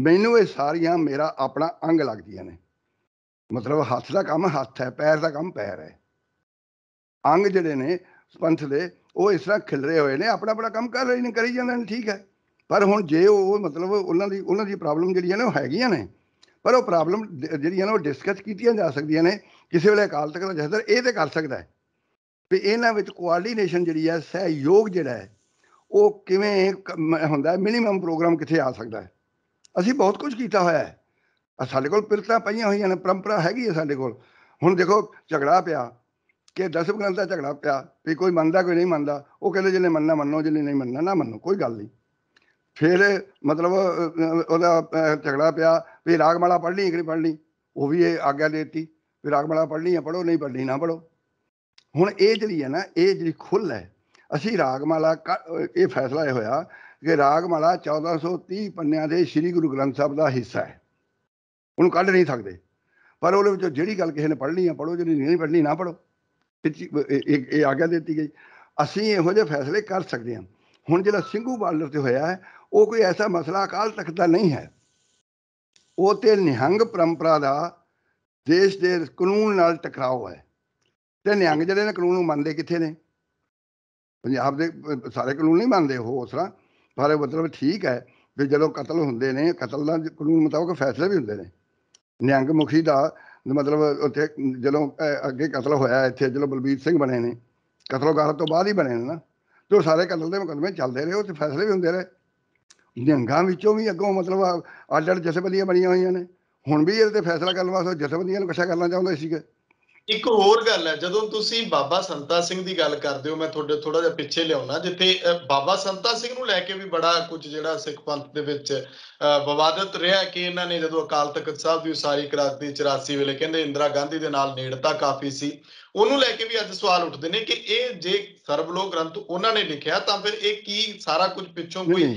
ਮੈਨੂੰ ਇਹ ਸਾਰੀਆਂ ਮੇਰਾ ਆਪਣਾ ਅੰਗ ਲੱਗਦੀਆਂ ਨੇ ਮਤਲਬ ਹੱਥ ਦਾ ਕੰਮ ਹੱਥ ਹੈ ਪੈਰ ਦਾ ਕੰਮ ਪੈਰ ਹੈ ਅੰਗ ਜਿਹੜੇ ਨੇ ਸਪੰਥ ਦੇ ਉਹ ਇਸ ਤਰ੍ਹਾਂ ਖਿਲਰੇ ਹੋਏ ਨੇ ਆਪਣਾ ਆਪਣਾ ਕੰਮ ਕਰ ਰਹੇ ਨੇ ਕਰੀ ਜਾਂਦੇ ਨੇ ਠੀਕ ਹੈ ਪਰ ਹੁਣ ਜੇ ਉਹ ਮਤਲਬ ਉਹਨਾਂ ਦੀ ਉਹਨਾਂ ਦੀ ਪ੍ਰੋਬਲਮ ਜਿਹੜੀਆਂ ਨੇ ਉਹ ਹੈਗੀਆਂ ਨੇ ਪਰ ਉਹ ਪ੍ਰੋਬਲਮ ਜਿਹੜੀਆਂ ਨੇ ਉਹ ਡਿਸਕਸ ਕੀਤੀਆਂ ਜਾ ਸਕਦੀਆਂ ਨੇ ਕਿਸੇ ਵੇਲੇ ਅਕਾਲ ਤਖਤ ਦਾ ਜਹਦਰ ਇਹ ਤੇ ਕਰ ਸਕਦਾ ਹੈ ਵੀ ਇਹਨਾਂ ਵਿੱਚ ਕੋਆਰਡੀਨੇਸ਼ਨ ਜਿਹੜੀ ਹੈ ਸਹਿਯੋਗ ਜਿਹੜਾ ਹੈ ਉਹ ਕਿਵੇਂ ਹੁੰਦਾ ਹੈ ਮਿਨੀਮਮ ਪ੍ਰੋਗਰਾਮ ਕਿੱਥੇ ਆ ਸਕਦਾ ਹੈ ਅਸੀਂ ਬਹੁਤ ਕੁਝ ਕੀਤਾ ਹੋਇਆ ਹੈ ਸਾਡੇ ਕੋਲ ਪਿਰਤਾ ਪਈਆਂ ਹੋਈਆਂ ਨੇ ਪਰੰਪਰਾ ਹੈਗੀ ਹੈ ਸਾਡੇ ਕੋਲ ਹੁਣ ਦੇਖੋ ਝਗੜਾ ਪਿਆ ਕਿ ਦਸ ਗ੍ਰੰਥ ਦਾ ਝਗੜਾ ਪਿਆ ਵੀ ਕੋਈ ਮੰਨਦਾ ਕੋਈ ਨਹੀਂ ਮੰਨਦਾ ਉਹ ਕਹਿੰਦੇ ਜਿਹਨੇ ਮੰਨਣਾ ਮੰਨੋ ਜਿਹਨੇ ਨਹੀਂ ਮੰਨਣਾ ਨਾ ਮੰਨੋ ਕੋਈ ਗੱਲ ਨਹੀਂ ਫਿਰ ਮਤਲਬ ਉਹਦਾ ਝਗੜਾ ਪਿਆ ਵੀ ਰਾਗਮਾਲਾ ਪੜ੍ਹਨੀ ਕਿ ਪੜ੍ਹਨੀ ਉਹ ਵੀ ਇਹ ਆਗਿਆ ਦੇਤੀ ਵੀ ਰਾਗਮਾਲਾ ਪੜ੍ਹਨੀ ਆ ਪੜੋ ਨਹੀਂ ਪੜ੍ਹਨੀ ਨਾ ਪੜੋ ਹੁਣ ਇਹ ਜਿਹੜੀ ਹੈ ਨਾ ਇਹ ਜਿਹੜੀ ਖੁੱਲ ਹੈ ਅਸੀਂ ਰਾਗਮਾਲਾ ਇਹ ਫੈਸਲਾ ਇਹ ਹੋਇਆ ਕਿ ਰਾਗਮਾਲਾ 1430 ਪੰਨਿਆਂ ਦੇ ਸ੍ਰੀ ਗੁਰੂ ਗ੍ਰੰਥ ਸਾਹਿਬ ਦਾ ਹਿੱਸਾ ਹੈ ਉਹਨੂੰ ਕੱਢ ਨਹੀਂ ਸਕਦੇ ਪਰ ਉਹਦੇ ਵਿੱਚ ਜਿਹੜੀ ਗੱਲ ਕਿਸੇ ਨੇ ਪੜ੍ਹਨੀ ਆ ਪੜੋ ਜਿਹੜੀ ਨਹੀਂ ਪੜ੍ਹਨੀ ਨਾ ਪੜੋ ਇਹ ਆਗਿਆ ਦਿੱਤੀ ਗਈ ਅਸੀਂ ਇਹੋ ਜਿਹੇ ਫੈਸਲੇ ਕਰ ਸਕਦੇ ਹਾਂ ਹੁਣ ਜਿਹੜਾ ਸਿੰਘੂ ਬਾਲਰ ਤੇ ਹੋਇਆ ਹੈ ਉਹ ਕੋਈ ਐਸਾ ਮਸਲਾ ਅਕਾਲ ਤਖਤ ਦਾ ਨਹੀਂ ਹੈ ਉਹ ਤੇ ਨਿਹੰਗ ਪਰੰਪਰਾ ਦਾ ਦੇਸ਼ ਦੇ ਕਾਨੂੰਨ ਨਾਲ ਟਕਰਾਓ ਹੈ ਤੇ ਨਿਹੰਗ ਜਿਹੜੇ ਨੇ ਕਾਨੂੰਨ ਨੂੰ ਮੰਨਦੇ ਕਿੱਥੇ ਨੇ ਪੰਜਾਬ ਦੇ ਸਾਰੇ ਕਾਨੂੰਨ ਨਹੀਂ ਮੰਨਦੇ ਉਹ ਉਸ ਤਰ੍ਹਾਂ ਪਰ ਮਤਲਬ ਠੀਕ ਹੈ ਵੀ ਜਦੋਂ ਕਤਲ ਹੁੰਦੇ ਨੇ ਕਤਲ ਦਾ ਕਾਨੂੰਨ ਮੁਤਾਬਕ ਫੈਸਲੇ ਵੀ ਹੁੰਦੇ ਨੇ ਨਿਆਂਗ ਮੁਖੀ ਦਾ ਮਤਲਬ ਉੱਥੇ ਜਦੋਂ ਅੱਗੇ ਕਤਲ ਹੋਇਆ ਇੱਥੇ ਜਦੋਂ ਬਲਬੀਰ ਸਿੰਘ ਬਣੇ ਨੇ ਕਤਲੋਗਾਰ ਤੋਂ ਬਾਅਦ ਹੀ ਬਣੇ ਨੇ ਨਾ ਤੇ ਸਾਰੇ ਕਤਲ ਦੇ ਮੁਕਦਮੇ ਚੱਲਦੇ ਰਹੇ ਉੱਥੇ ਫੈਸਲੇ ਵੀ ਹੁੰਦੇ ਰਹੇ ਨਿਹੰਗਾਂ ਵਿੱਚੋਂ ਵੀ ਅੱਗੋਂ ਮਤਲਬ ਅੱਡ ਅੱਡ ਬਣੀਆਂ ਹੋਈਆਂ ਨੇ ਹੁਣ ਵੀ ਇਹਦੇ ਤੇ ਫੈਸਲਾ ਕਰਨ ਵਾਸਤੇ ਜਥੇਬੰਦੀਆਂ ਨੂੰ ਇਕੱਠਾ ਕਰਨਾ ਚਾਹੁੰਦੇ ਸੀਗੇ ਇੱਕ ਹੋਰ ਗੱਲ ਹੈ ਜਦੋਂ ਤੁਸੀਂ ਬਾਬਾ ਸੰਤਾ ਸਿੰਘ ਦੀ ਗੱਲ ਕਰਦੇ ਹੋ ਮੈਂ ਤੁਹਾਡੇ ਥੋੜਾ ਜਿਹਾ ਪਿੱਛੇ ਲਿਆਉਣਾ ਜਿੱਥੇ ਬਾਬਾ ਸੰਤਾ ਸਿੰਘ ਨੂੰ ਲੈ ਕੇ ਵੀ ਬੜਾ ਕੁਝ ਜਿਹੜਾ ਸਿੱਖ ਪੰਥ ਦੇ ਵਿੱਚ ਵਿਵਾਦਤ ਰਿਹਾ ਕਿ ਇਹਨਾਂ ਨੇ ਜਦੋਂ ਅਕਾਲ ਤਖਤ ਸਾਹਿਬ ਦੀ ਉਸਾਰੀ ਕਰਾਤੀ 84 ਵੇਲੇ ਕਹਿੰਦੇ ਇੰਦਰਾ ਗਾਂਧੀ ਦੇ ਨਾਲ ਨੇੜਤਾ ਕਾਫੀ ਸੀ ਉਹਨੂੰ ਲੈ ਕੇ ਵੀ ਅੱਜ ਸਵਾਲ ਉੱਠਦੇ ਨੇ ਕਿ ਇਹ ਜੇ ਲੋਕ ਗ੍ਰੰਥ ਉਹਨਾਂ ਨੇ ਲਿਖਿਆ ਤਾਂ ਫਿਰ ਇਹ ਕੀ ਸਾਰਾ ਕੁਝ ਪਿੱਛੋਂ ਕੋਈ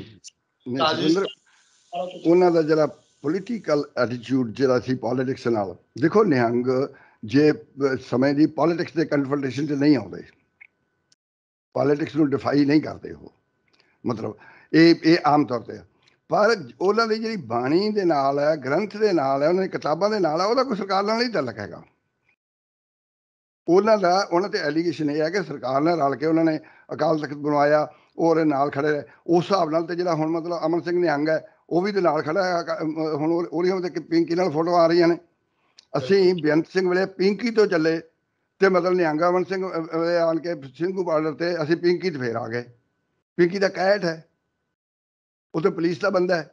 ਉਹਨਾਂ ਦਾ ਜਿਹੜਾ ਪੋਲੀਟੀਕਲ ਐਟੀਟਿਊਡ ਜਿਹੜਾ ਸੀ ਪੋਲਿਟਿਕਸ ਨਾਲ ਦੇਖੋ ਨਿਹੰਗ ਜੇ ਸਮੇਂ ਦੀ ਪੋਲਿਟਿਕਸ ਦੇ ਕਨਫਲਟੇਸ਼ਨ ਤੇ ਨਹੀਂ ਆਉਂਦੇ ਪੋਲਿਟਿਕਸ ਨੂੰ ਡਿਫਾਈ ਨਹੀਂ ਕਰਦੇ ਉਹ ਮਤਲਬ ਇਹ ਇਹ ਆਮ ਤੌਰ ਤੇ ਪਰ ਉਹਨਾਂ ਦੀ ਜਿਹੜੀ ਬਾਣੀ ਦੇ ਨਾਲ ਹੈ ਗ੍ਰੰਥ ਦੇ ਨਾਲ ਹੈ ਉਹਨਾਂ ਦੀ ਕਿਤਾਬਾਂ ਦੇ ਨਾਲ ਹੈ ਉਹਦਾ ਕੋਈ ਸਰਕਾਰ ਨਾਲ ਨਹੀਂ ਤਲਕ ਹੈਗਾ ਉਹਨਾਂ ਦਾ ਉਹਨਾਂ ਤੇ ਐਲੀਗੇਸ਼ਨ ਇਹ ਹੈ ਕਿ ਸਰਕਾਰ ਨਾਲ ਰਲ ਕੇ ਉਹਨਾਂ ਨੇ ਅਕਾਲ ਤਖਤ ਬਣਵਾਇਆ ਔਰ ਨਾਲ ਖੜੇ ਉਸ ਹਿਸਾਬ ਨਾਲ ਤੇ ਜਿਹੜਾ ਹੁਣ ਮਤਲਬ ਅਮਨ ਸਿੰਘ ਨਿਹੰਗ ਹੈ ਉਹ ਵੀ ਦੇ ਨਾਲ ਖੜਾ ਹੈ ਹੁਣ ਉਹਦੀ ਉਹਦੇ ਪਿੰਕੀ ਨਾਲ ਫੋਟੋ ਆ ਰਹੀਆਂ ਨੇ ਅਸੀਂ ਬੇਅੰਤ ਸਿੰਘ ਵਲੇ ਪਿੰਕੀ ਤੋਂ ਚੱਲੇ ਤੇ ਮਤਲਬ ਨਿਹੰਗਾਵਨ ਸਿੰਘ ਆਣ ਕੇ ਸਿੰਘੂ ਬਾਰਡਰ ਤੇ ਅਸੀਂ ਪਿੰਕੀ ਤੇ ਫੇਰ ਆ ਗਏ ਪਿੰਕੀ ਦਾ ਕੈਟ ਹੈ ਉਹ ਤੇ ਪੁਲਿਸ ਦਾ ਬੰਦਾ ਹੈ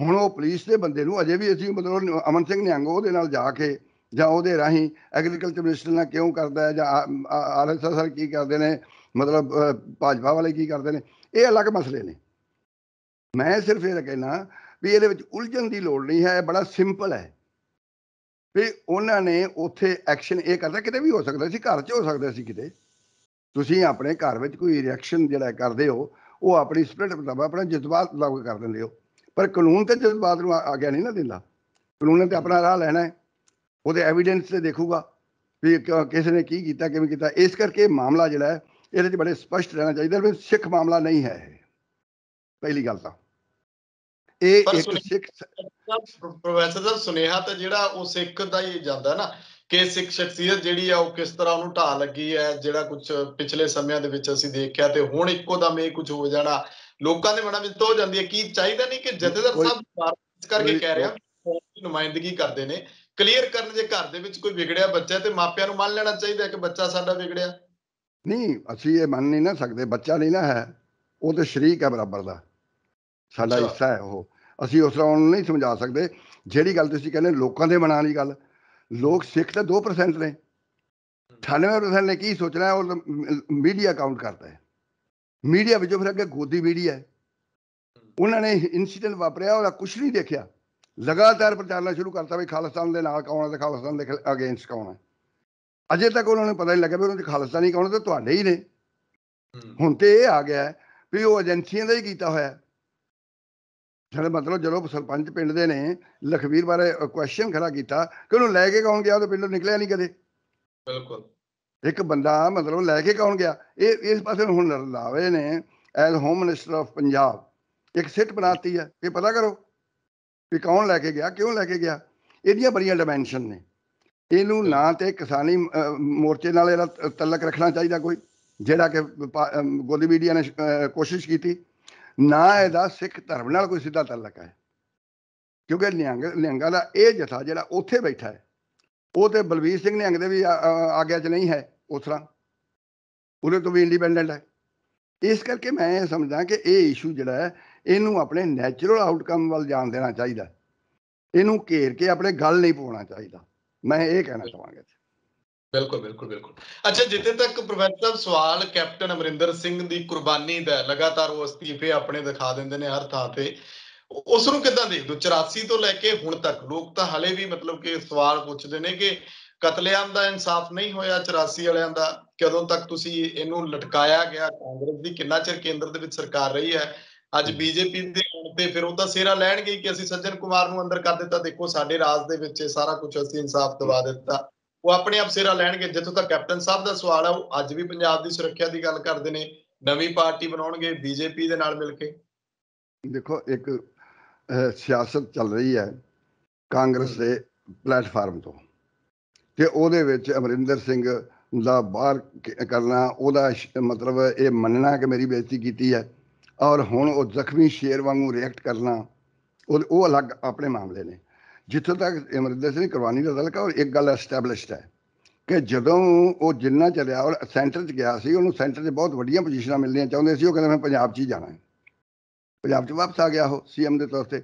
ਹੁਣ ਉਹ ਪੁਲਿਸ ਦੇ ਬੰਦੇ ਨੂੰ ਅਜੇ ਵੀ ਅਸੀਂ ਮਤਲਬ ਅਮਨ ਸਿੰਘ ਨਿਹੰਗ ਉਹਦੇ ਨਾਲ ਜਾ ਕੇ ਜਾਂ ਉਹਦੇ ਰਾਹੀਂ ਐਗਰੀਕਲਚਰ ਮਿਨਿਸਟਰ ਨਾਲ ਕਿਉਂ ਕਰਦਾ ਹੈ ਜਾਂ ਆਰਐਸਐਸ ਸਰ ਕੀ ਕਰਦੇ ਨੇ ਮਤਲਬ ਭਾਜਪਾ ਵਾਲੇ ਕੀ ਕਰਦੇ ਨੇ ਇਹ ਅਲੱਗ ਮਸਲੇ ਨੇ ਮੈਂ ਸਿਰਫ ਇਹ ਕਹਿਣਾ ਵੀ ਇਹਦੇ ਵਿੱਚ ਉਲਝਣ ਦੀ ਲੋੜ ਨਹੀਂ ਹੈ ਇਹ ਬੜਾ ਸਿੰਪਲ ਹੈ ਵੀ ਉਹਨਾਂ ਨੇ ਉੱਥੇ ਐਕਸ਼ਨ ਇਹ ਕਰਦਾ ਕਿਤੇ ਵੀ ਹੋ ਸਕਦਾ ਸੀ ਘਰ 'ਚ ਹੋ ਸਕਦਾ ਸੀ ਕਿਤੇ ਤੁਸੀਂ ਆਪਣੇ ਘਰ ਵਿੱਚ ਕੋਈ ਰਿਐਕਸ਼ਨ ਜਿਹੜਾ ਕਰਦੇ ਹੋ ਉਹ ਆਪਣੀ ਸਪਿਰਟ ਮਤਲਬ ਆਪਣਾ ਜਜ਼ਬਾਤ ਮੁਤਾਬਕ ਕਰ ਦਿੰਦੇ ਹੋ ਪਰ ਕਾਨੂੰਨ ਤੇ ਜਜ਼ਬਾਤ ਨੂੰ ਆਗਿਆ ਨਹੀਂ ਨਾ ਦਿੰਦਾ ਕਾਨੂੰਨ ਨੇ ਤੇ ਆਪਣਾ ਰਾਹ ਲੈਣਾ ਹੈ ਉਹਦੇ ਐਵੀਡੈਂਸ ਤੇ ਦੇਖੂਗਾ ਵੀ ਕਿਸ ਨੇ ਕੀ ਕੀਤਾ ਕਿਵੇਂ ਕੀਤਾ ਇਸ ਕਰਕੇ ਮਾਮਲਾ ਜਿਹੜਾ ਹੈ ਇਹਦੇ 'ਚ ਬੜੇ ਸਪਸ਼ਟ ਰਹਿਣਾ ਚਾਹੀਦਾ ਵੀ ਸਿੱਖ ਮਾਮਲਾ ਨਹੀਂ ਹੈ ਇਹ ਪਹਿਲੀ ਗੱਲ ਤਾਂ ਇਹ ਇੱਕ ਸਿੱਖ ਪ੍ਰੋਫੈਸਰ ਦਾ ਸੁਨੇਹਾ ਤਾਂ ਜਿਹੜਾ ਉਹ ਸਿੱਖ ਦਾ ਹੀ ਜਾਂਦਾ ਨਾ ਕਿ ਸਿੱਖ ਸ਼ਖਸੀਅਤ ਜਿਹੜੀ ਆ ਉਹ ਕਿਸ ਤਰ੍ਹਾਂ ਉਹਨੂੰ ਢਾ ਲੱਗੀ ਹੈ ਜਿਹੜਾ ਕੁਝ ਪਿਛਲੇ ਸਮਿਆਂ ਦੇ ਵਿੱਚ ਅਸੀਂ ਦੇਖਿਆ ਤੇ ਹੁਣ ਇੱਕੋ ਦਮ ਇਹ ਕੁਝ ਹੋ ਜਾਣਾ ਲੋਕਾਂ ਦੇ ਮਨਾਂ ਵਿੱਚ ਤੋਂ ਜਾਂਦੀ ਹੈ ਕੀ ਚਾਹੀਦਾ ਨਹੀਂ ਕਿ ਜਥੇਦਾਰ ਸਾਹਿਬ ਇਸ ਕਰਕੇ ਕਹਿ ਰਿਹਾ ਨੁਮਾਇੰਦਗੀ ਕਰਦੇ ਨੇ ਕਲੀਅਰ ਕਰਨ ਦੇ ਘਰ ਦੇ ਵਿੱਚ ਕੋਈ ਵਿਗੜਿਆ ਬੱਚਾ ਤੇ ਮਾਪਿਆਂ ਨੂੰ ਮੰਨ ਲੈਣਾ ਚਾਹੀਦਾ ਕਿ ਬੱਚਾ ਸਾਡਾ ਵਿਗੜਿਆ ਨਹੀਂ ਅਸੀਂ ਇਹ ਮੰਨ ਨਹੀਂ ਨਾ ਸਕਦੇ ਬੱਚਾ ਨਹੀਂ ਨਾ ਹੈ ਉਹ ਤੇ ਸ਼ਰੀਕ ਹੈ ਬਰਾਬਰ ਦਾ ਸਾਡਾ ਹਿੱਸਾ ਹੈ ਉਹ ਅਸੀਂ ਉਸ ਤਰ੍ਹਾਂ ਉਹਨੂੰ ਨਹੀਂ ਸਮਝਾ ਸਕਦੇ ਜਿਹੜੀ ਗੱਲ ਤੁਸੀਂ ਕਹਿੰਦੇ ਲੋਕਾਂ ਦੇ ਮਨਾਂ ਦੀ ਗੱਲ ਲੋਕ ਸਿੱਖ ਤਾਂ 2% ਨੇ 98% ਨੇ ਕੀ ਸੋਚਣਾ ਉਹ ਮੀਡੀਆ ਕਾਊਂਟ ਕਰਦਾ ਹੈ ਮੀਡੀਆ ਵਿੱਚੋਂ ਫਿਰ ਅੱਗੇ ਗੋਦੀ ਮੀਡੀਆ ਹੈ ਉਹਨਾਂ ਨੇ ਇਨਸੀਡੈਂਟ ਵਾਪਰਿਆ ਉਹਦਾ ਕੁਝ ਨਹੀਂ ਦੇਖਿਆ ਲਗਾਤਾਰ ਪ੍ਰਚਾਰਨਾ ਸ਼ੁਰੂ ਕਰਤਾ ਵੀ ਖਾਲਸਤਾਨ ਦੇ ਨਾਲ ਕੌਣ ਹੈ ਤੇ ਦੇ ਅਗੇਂਸਟ ਕੌਣ ਹੈ ਅਜੇ ਤੱਕ ਉਹਨਾਂ ਨੂੰ ਪਤਾ ਨਹੀਂ ਲੱਗਿਆ ਵੀ ਉਹਨਾਂ ਦੇ ਖਾਲਸਤਾਨੀ ਕੌਣ ਤੇ ਤੁਹਾਡੇ ਹੀ ਨੇ ਹੁਣ ਤੇ ਇਹ ਆ ਗਿਆ ਵੀ ਉਹ ਏਜੰਸੀਆਂ ਦਾ ਹੀ ਕੀਤਾ ਹੋਇਆ ਜਿਹੜੇ ਮਤਲਬ ਜਦੋਂ ਸਰਪੰਚ ਪਿੰਡ ਦੇ ਨੇ ਲਖਵੀਰ ਬਾਰੇ ਕੁਐਸਚਨ ਖੜਾ ਕੀਤਾ ਕਿ ਉਹਨੂੰ ਲੈ ਕੇ ਕੌਣ ਗਿਆ ਉਹ ਪਿੰਡੋਂ ਨਿਕਲਿਆ ਨਹੀਂ ਕਦੇ ਬਿਲਕੁਲ ਇੱਕ ਬੰਦਾ ਮਤਲਬ ਲੈ ਕੇ ਕੌਣ ਗਿਆ ਇਹ ਇਸ ਪਾਸੇ ਹੁਣ ਲਾਵੇ ਨੇ as home minister of Punjab ਇੱਕ ਸਿੱਟ ਬਣਾਤੀ ਹੈ ਇਹ ਪਤਾ ਕਰੋ ਕਿ ਕੌਣ ਲੈ ਕੇ ਗਿਆ ਕਿਉਂ ਲੈ ਕੇ ਗਿਆ ਇਹਦੀਆਂ ਬੜੀਆਂ ਡਾਈਮੈਂਸ਼ਨ ਨੇ ਇਹਨੂੰ ਨਾ ਤੇ ਕਿਸਾਨੀ ਮੋਰਚੇ ਨਾਲ ਇਹਦਾ ਤਲਕ ਰੱਖਣਾ ਚਾਹੀਦਾ ਕੋਈ ਜਿਹੜਾ ਕਿ ਗੋਲੀ ਮੀਡੀਆ ਨੇ ਕੋਸ਼ਿਸ਼ ਕੀਤੀ ਨਾ ਇਹਦਾ ਸਿੱਖ ਧਰਮ ਨਾਲ ਕੋਈ ਸਿੱਧਾ ਤਾਲਕ ਹੈ ਕਿਉਂਕਿ ਨਿਹੰਗ ਨਿਹੰਗਾ ਦਾ ਇਹ ਜਥਾ ਜਿਹੜਾ ਉੱਥੇ ਬੈਠਾ ਹੈ ਉਹ ਤੇ ਬਲਵੀਰ ਸਿੰਘ ਨਿਹੰਗ ਦੇ ਵੀ ਆਗਿਆ 'ਚ ਨਹੀਂ ਹੈ ਉਸ ਤਰ੍ਹਾਂ ਉਹਨੇ ਤੋਂ ਵੀ ਇੰਡੀਪੈਂਡੈਂਟ ਹੈ ਇਸ ਕਰਕੇ ਮੈਂ ਇਹ ਸਮਝਦਾ ਕਿ ਇਹ ਇਸ਼ੂ ਜਿਹੜਾ ਹੈ ਇਹਨੂੰ ਆਪਣੇ ਨੇਚਰਲ ਆਊਟਕਮ ਵੱਲ ਜਾਣ ਦੇਣਾ ਚਾਹੀਦਾ ਇਹਨੂੰ ਘੇਰ ਕੇ ਆਪਣੇ ਗੱਲ ਨਹੀਂ ਪਾਉਣਾ ਚਾਹੀਦਾ ਮੈਂ ਇਹ ਕਹਿਣਾ ਚਾਹਾਂਗਾ ਬਿਲਕੁਲ ਬਿਲਕੁਲ ਬਿਲਕੁਲ ਅੱਛਾ ਜਿੱਤੇ ਤੱਕ ਪ੍ਰੋਫੈਸਰ ਸਾਹਿਬ ਸਵਾਲ ਕੈਪਟਨ ਅਮਰਿੰਦਰ ਸਿੰਘ ਦੀ ਕੁਰਬਾਨੀ ਦਾ ਲਗਾਤਾਰ ਉਹ ਅਸਤੀਫੇ ਆਪਣੇ ਦਿਖਾ ਦਿੰਦੇ ਨੇ ਹਰ ਥਾਂ ਤੇ ਉਸ ਨੂੰ ਕਿਦਾਂ ਦੇਖਦੇ 84 ਤੋਂ ਲੈ ਕੇ ਹੁਣ ਤੱਕ ਲੋਕ ਤਾਂ ਹਲੇ ਵੀ ਮਤਲਬ ਕਿ ਸਵਾਲ ਪੁੱਛਦੇ ਨੇ ਕਿ ਕਤਲੇਆਮ ਦਾ ਇਨਸਾਫ ਨਹੀਂ ਹੋਇਆ 84 ਵਾਲਿਆਂ ਦਾ ਕਦੋਂ ਤੱਕ ਤੁਸੀਂ ਇਹਨੂੰ ਲਟਕਾਇਆ ਗਿਆ ਕਾਂਗਰਸ ਦੀ ਕਿੰਨਾ ਚਿਰ ਕੇਂਦਰ ਦੇ ਵਿੱਚ ਸਰਕਾਰ ਰਹੀ ਹੈ ਅੱਜ ਬੀਜੇਪੀ ਦੇ ਆਉਣ ਤੇ ਫਿਰ ਉਹ ਤਾਂ ਸੇਰਾ ਲੈਣਗੇ ਕਿ ਅਸੀਂ ਸੱਜਣ ਕੁਮਾਰ ਨੂੰ ਅੰਦਰ ਕਰ ਦਿੱਤਾ ਦੇਖੋ ਸਾਡੇ ਰਾਜ ਦੇ ਵਿੱਚ ਸਾਰਾ ਕੁਝ ਅਸੀਂ ਇਨਸਾਫ ਦਵਾ ਦਿੱਤਾ ਉਹ ਆਪਣੇ ਆਪ ਸਿਰਾ ਲੈਣਗੇ ਜਿੱਥੋਂ ਤੱਕ ਕੈਪਟਨ ਸਾਹਿਬ ਦਾ ਸਵਾਲ ਹੈ ਉਹ ਅੱਜ ਵੀ ਪੰਜਾਬ ਦੀ ਸੁਰੱਖਿਆ ਦੀ ਗੱਲ ਕਰਦੇ ਨੇ ਨਵੀਂ ਪਾਰਟੀ ਬਣਾਉਣਗੇ ਬੀਜੇਪੀ ਦੇ ਨਾਲ ਮਿਲ ਕੇ ਦੇਖੋ ਇੱਕ ਸਿਆਸਤ ਚੱਲ ਰਹੀ ਹੈ ਕਾਂਗਰਸ ਦੇ ਪਲੇਟਫਾਰਮ ਤੋਂ ਤੇ ਉਹਦੇ ਵਿੱਚ ਅਮਰਿੰਦਰ ਸਿੰਘ ਦਾ ਬਾਹਰ ਕਰਨਾ ਉਹਦਾ ਮਤਲਬ ਇਹ ਮੰਨਣਾ ਕਿ ਮੇਰੀ ਬੇਇੱਜ਼ਤੀ ਕੀਤੀ ਹੈ ਔਰ ਹੁਣ ਉਹ ਜ਼ਖਮੀ ਸ਼ੇਰ ਵਾਂਗੂ ਰਿਐਕਟ ਕਰਨਾ ਉਹ ਉਹ ਅਲੱਗ ਆਪਣੇ ਮਾਮਲੇ ਨੇ ਜਿੱਥੋਂ ਤੱਕ ਅਮਰਿੰਦਰ ਸਿੰਘ ਕੁਰਬਾਨੀ ਦਾ ਤਲਕਾ ਔਰ ਇੱਕ ਗੱਲ ਐਸਟੈਬਲਿਸ਼ਡ ਹੈ ਕਿ ਜਦੋਂ ਉਹ ਜਿੰਨਾ ਚਲਿਆ ਔਰ ਸੈਂਟਰ 'ਚ ਗਿਆ ਸੀ ਉਹਨੂੰ ਸੈਂਟਰ 'ਚ ਬਹੁਤ ਵੱਡੀਆਂ ਪੋਜੀਸ਼ਨਾਂ ਮਿਲਣੀਆਂ ਚਾਹੁੰਦੇ ਸੀ ਉਹ ਕਹਿੰਦਾ ਮੈਂ ਪੰਜਾਬ 'ਚ ਹੀ ਜਾਣਾ ਹੈ ਪੰਜਾਬ 'ਚ ਵਾਪਸ ਆ ਗਿਆ ਉਹ ਸੀਐਮ ਦੇ ਤੌਰ ਤੇ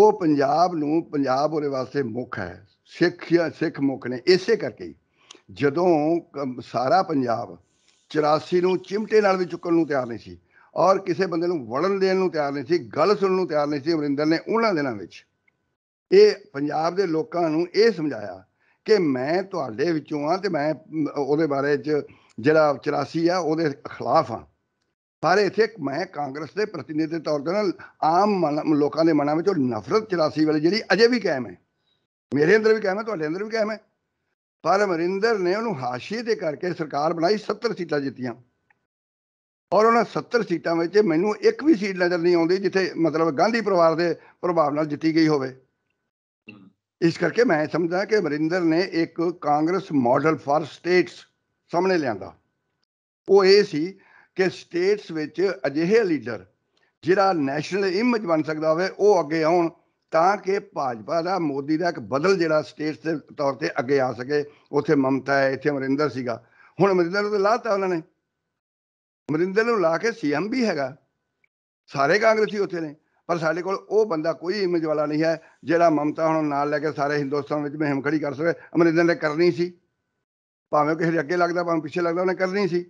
ਉਹ ਪੰਜਾਬ ਨੂੰ ਪੰਜਾਬ ਉਹਦੇ ਵਾਸਤੇ ਮੁੱਖ ਹੈ ਸਿੱਖ ਸਿੱਖ ਮੁੱਖ ਨੇ ਇਸੇ ਕਰਕੇ ਜਦੋਂ ਸਾਰਾ ਪੰਜਾਬ 84 ਨੂੰ ਚਿਮਟੇ ਨਾਲ ਵੀ ਚੁੱਕਣ ਨੂੰ ਤਿਆਰ ਨਹੀਂ ਸੀ ਔਰ ਕਿਸੇ ਬੰਦੇ ਨੂੰ ਵੜਨ ਦੇਣ ਨੂੰ ਤਿਆਰ ਨਹੀਂ ਸੀ ਗੱਲ ਸੁਣਨ ਨੂੰ ਤਿਆਰ ਨਹੀਂ ਸੀ ਅਮਰਿੰਦਰ ਨੇ ਉਹਨਾਂ ਦਿਨਾਂ ਵਿੱਚ ਇਹ ਪੰਜਾਬ ਦੇ ਲੋਕਾਂ ਨੂੰ ਇਹ ਸਮਝਾਇਆ ਕਿ ਮੈਂ ਤੁਹਾਡੇ ਵਿੱਚੋਂ ਆ ਤੇ ਮੈਂ ਉਹਦੇ ਬਾਰੇ ਚ ਜਿਹੜਾ 84 ਆ ਉਹਦੇ ਖਿਲਾਫ ਆ ਪਰ ਇਥੇ ਮੈਂ ਕਾਂਗਰਸ ਦੇ ਪ੍ਰਤੀਨਿਧੀ ਤੌਰ ਤੇ ਨਾਲ ਆਮ ਲੋਕਾਂ ਦੇ ਮਨਾਂ ਵਿੱਚੋਂ ਨਫ਼ਰਤ 84 ਵਾਲੀ ਜਿਹੜੀ ਅਜੇ ਵੀ ਕਾਇਮ ਹੈ ਮੇਰੇ ਅੰਦਰ ਵੀ ਕਾਇਮ ਹੈ ਤੁਹਾਡੇ ਅੰਦਰ ਵੀ ਕਾਇਮ ਹੈ ਪਰ ਮਰਿੰਦਰ ਨੇ ਉਹਨੂੰ ਹਾਸ਼ੀਏ ਤੇ ਕਰਕੇ ਸਰਕਾਰ ਬਣਾਈ 70 ਸੀਟਾਂ ਜਿੱਤੀਆਂ ਔਰ ਉਹਨਾਂ 70 ਸੀਟਾਂ ਵਿੱਚ ਮੈਨੂੰ ਇੱਕ ਵੀ ਸੀਟ ਨਜ਼ਰ ਨਹੀਂ ਆਉਂਦੀ ਜਿੱਥੇ ਮਤਲਬ ਗਾਂਧੀ ਪਰਿਵਾਰ ਦੇ ਪ੍ਰਭਾਵ ਨਾਲ ਜਿੱਤੀ ਗਈ ਹੋਵੇ ਇਸ ਕਰਕੇ ਮੈਂ ਸਮਝਦਾ ਕਿ ਅਮਰਿੰਦਰ ਨੇ ਇੱਕ ਕਾਂਗਰਸ ਮਾਡਲ ਫਾਰ ਸਟੇਟਸ ਸਾਹਮਣੇ ਲਿਆਂਦਾ ਉਹ ਇਹ ਸੀ ਕਿ ਸਟੇਟਸ ਵਿੱਚ ਅਜਿਹੇ ਲੀਡਰ ਜਿਹੜਾ ਨੈਸ਼ਨਲ ਇਮੇਜ ਬਣ ਸਕਦਾ ਹੋਵੇ ਉਹ ਅੱਗੇ ਆਉਣ ਤਾਂ ਕਿ ਭਾਜਪਾ ਦਾ ਮੋਦੀ ਦਾ ਇੱਕ ਬਦਲ ਜਿਹੜਾ ਸਟੇਟਸ ਦੇ ਤੌਰ ਤੇ ਅੱਗੇ ਆ ਸਕੇ ਉੱਥੇ ਮਮਤਾ ਹੈ ਇੱਥੇ ਅਮਰਿੰਦਰ ਸੀਗਾ ਹੁਣ ਅਮਰਿੰਦਰ ਨੂੰ ਲਾਤਾ ਉਹਨਾਂ ਨੇ ਅਮਰਿੰਦਰ ਨੂੰ ਲਾ ਕੇ ਸੀਐਮ ਵੀ ਹੈਗਾ ਸਾਰੇ ਕਾਂਗਰਸੀ ਉੱਥੇ ਨੇ ਪਰ ਸਾਡੇ ਕੋਲ ਉਹ ਬੰਦਾ ਕੋਈ ਇਮੇਜ ਵਾਲਾ ਨਹੀਂ ਹੈ ਜਿਹੜਾ ਮਮਤਾ ਹੁਣ ਨਾਲ ਲੈ ਕੇ ਸਾਰੇ ਹਿੰਦੁਸਤਾਨ ਵਿੱਚ ਮਹਿਮ ਖੜੀ ਕਰ ਸਕੇ ਅਮਰਿੰਦਰ ਨੇ ਕਰਨੀ ਸੀ ਭਾਵੇਂ ਕਿਸੇ ਦੇ ਅੱਗੇ ਲੱਗਦਾ ਭਾਵੇਂ ਪਿੱਛੇ ਲੱਗਦਾ ਉਹਨੇ ਕਰਨੀ ਸੀ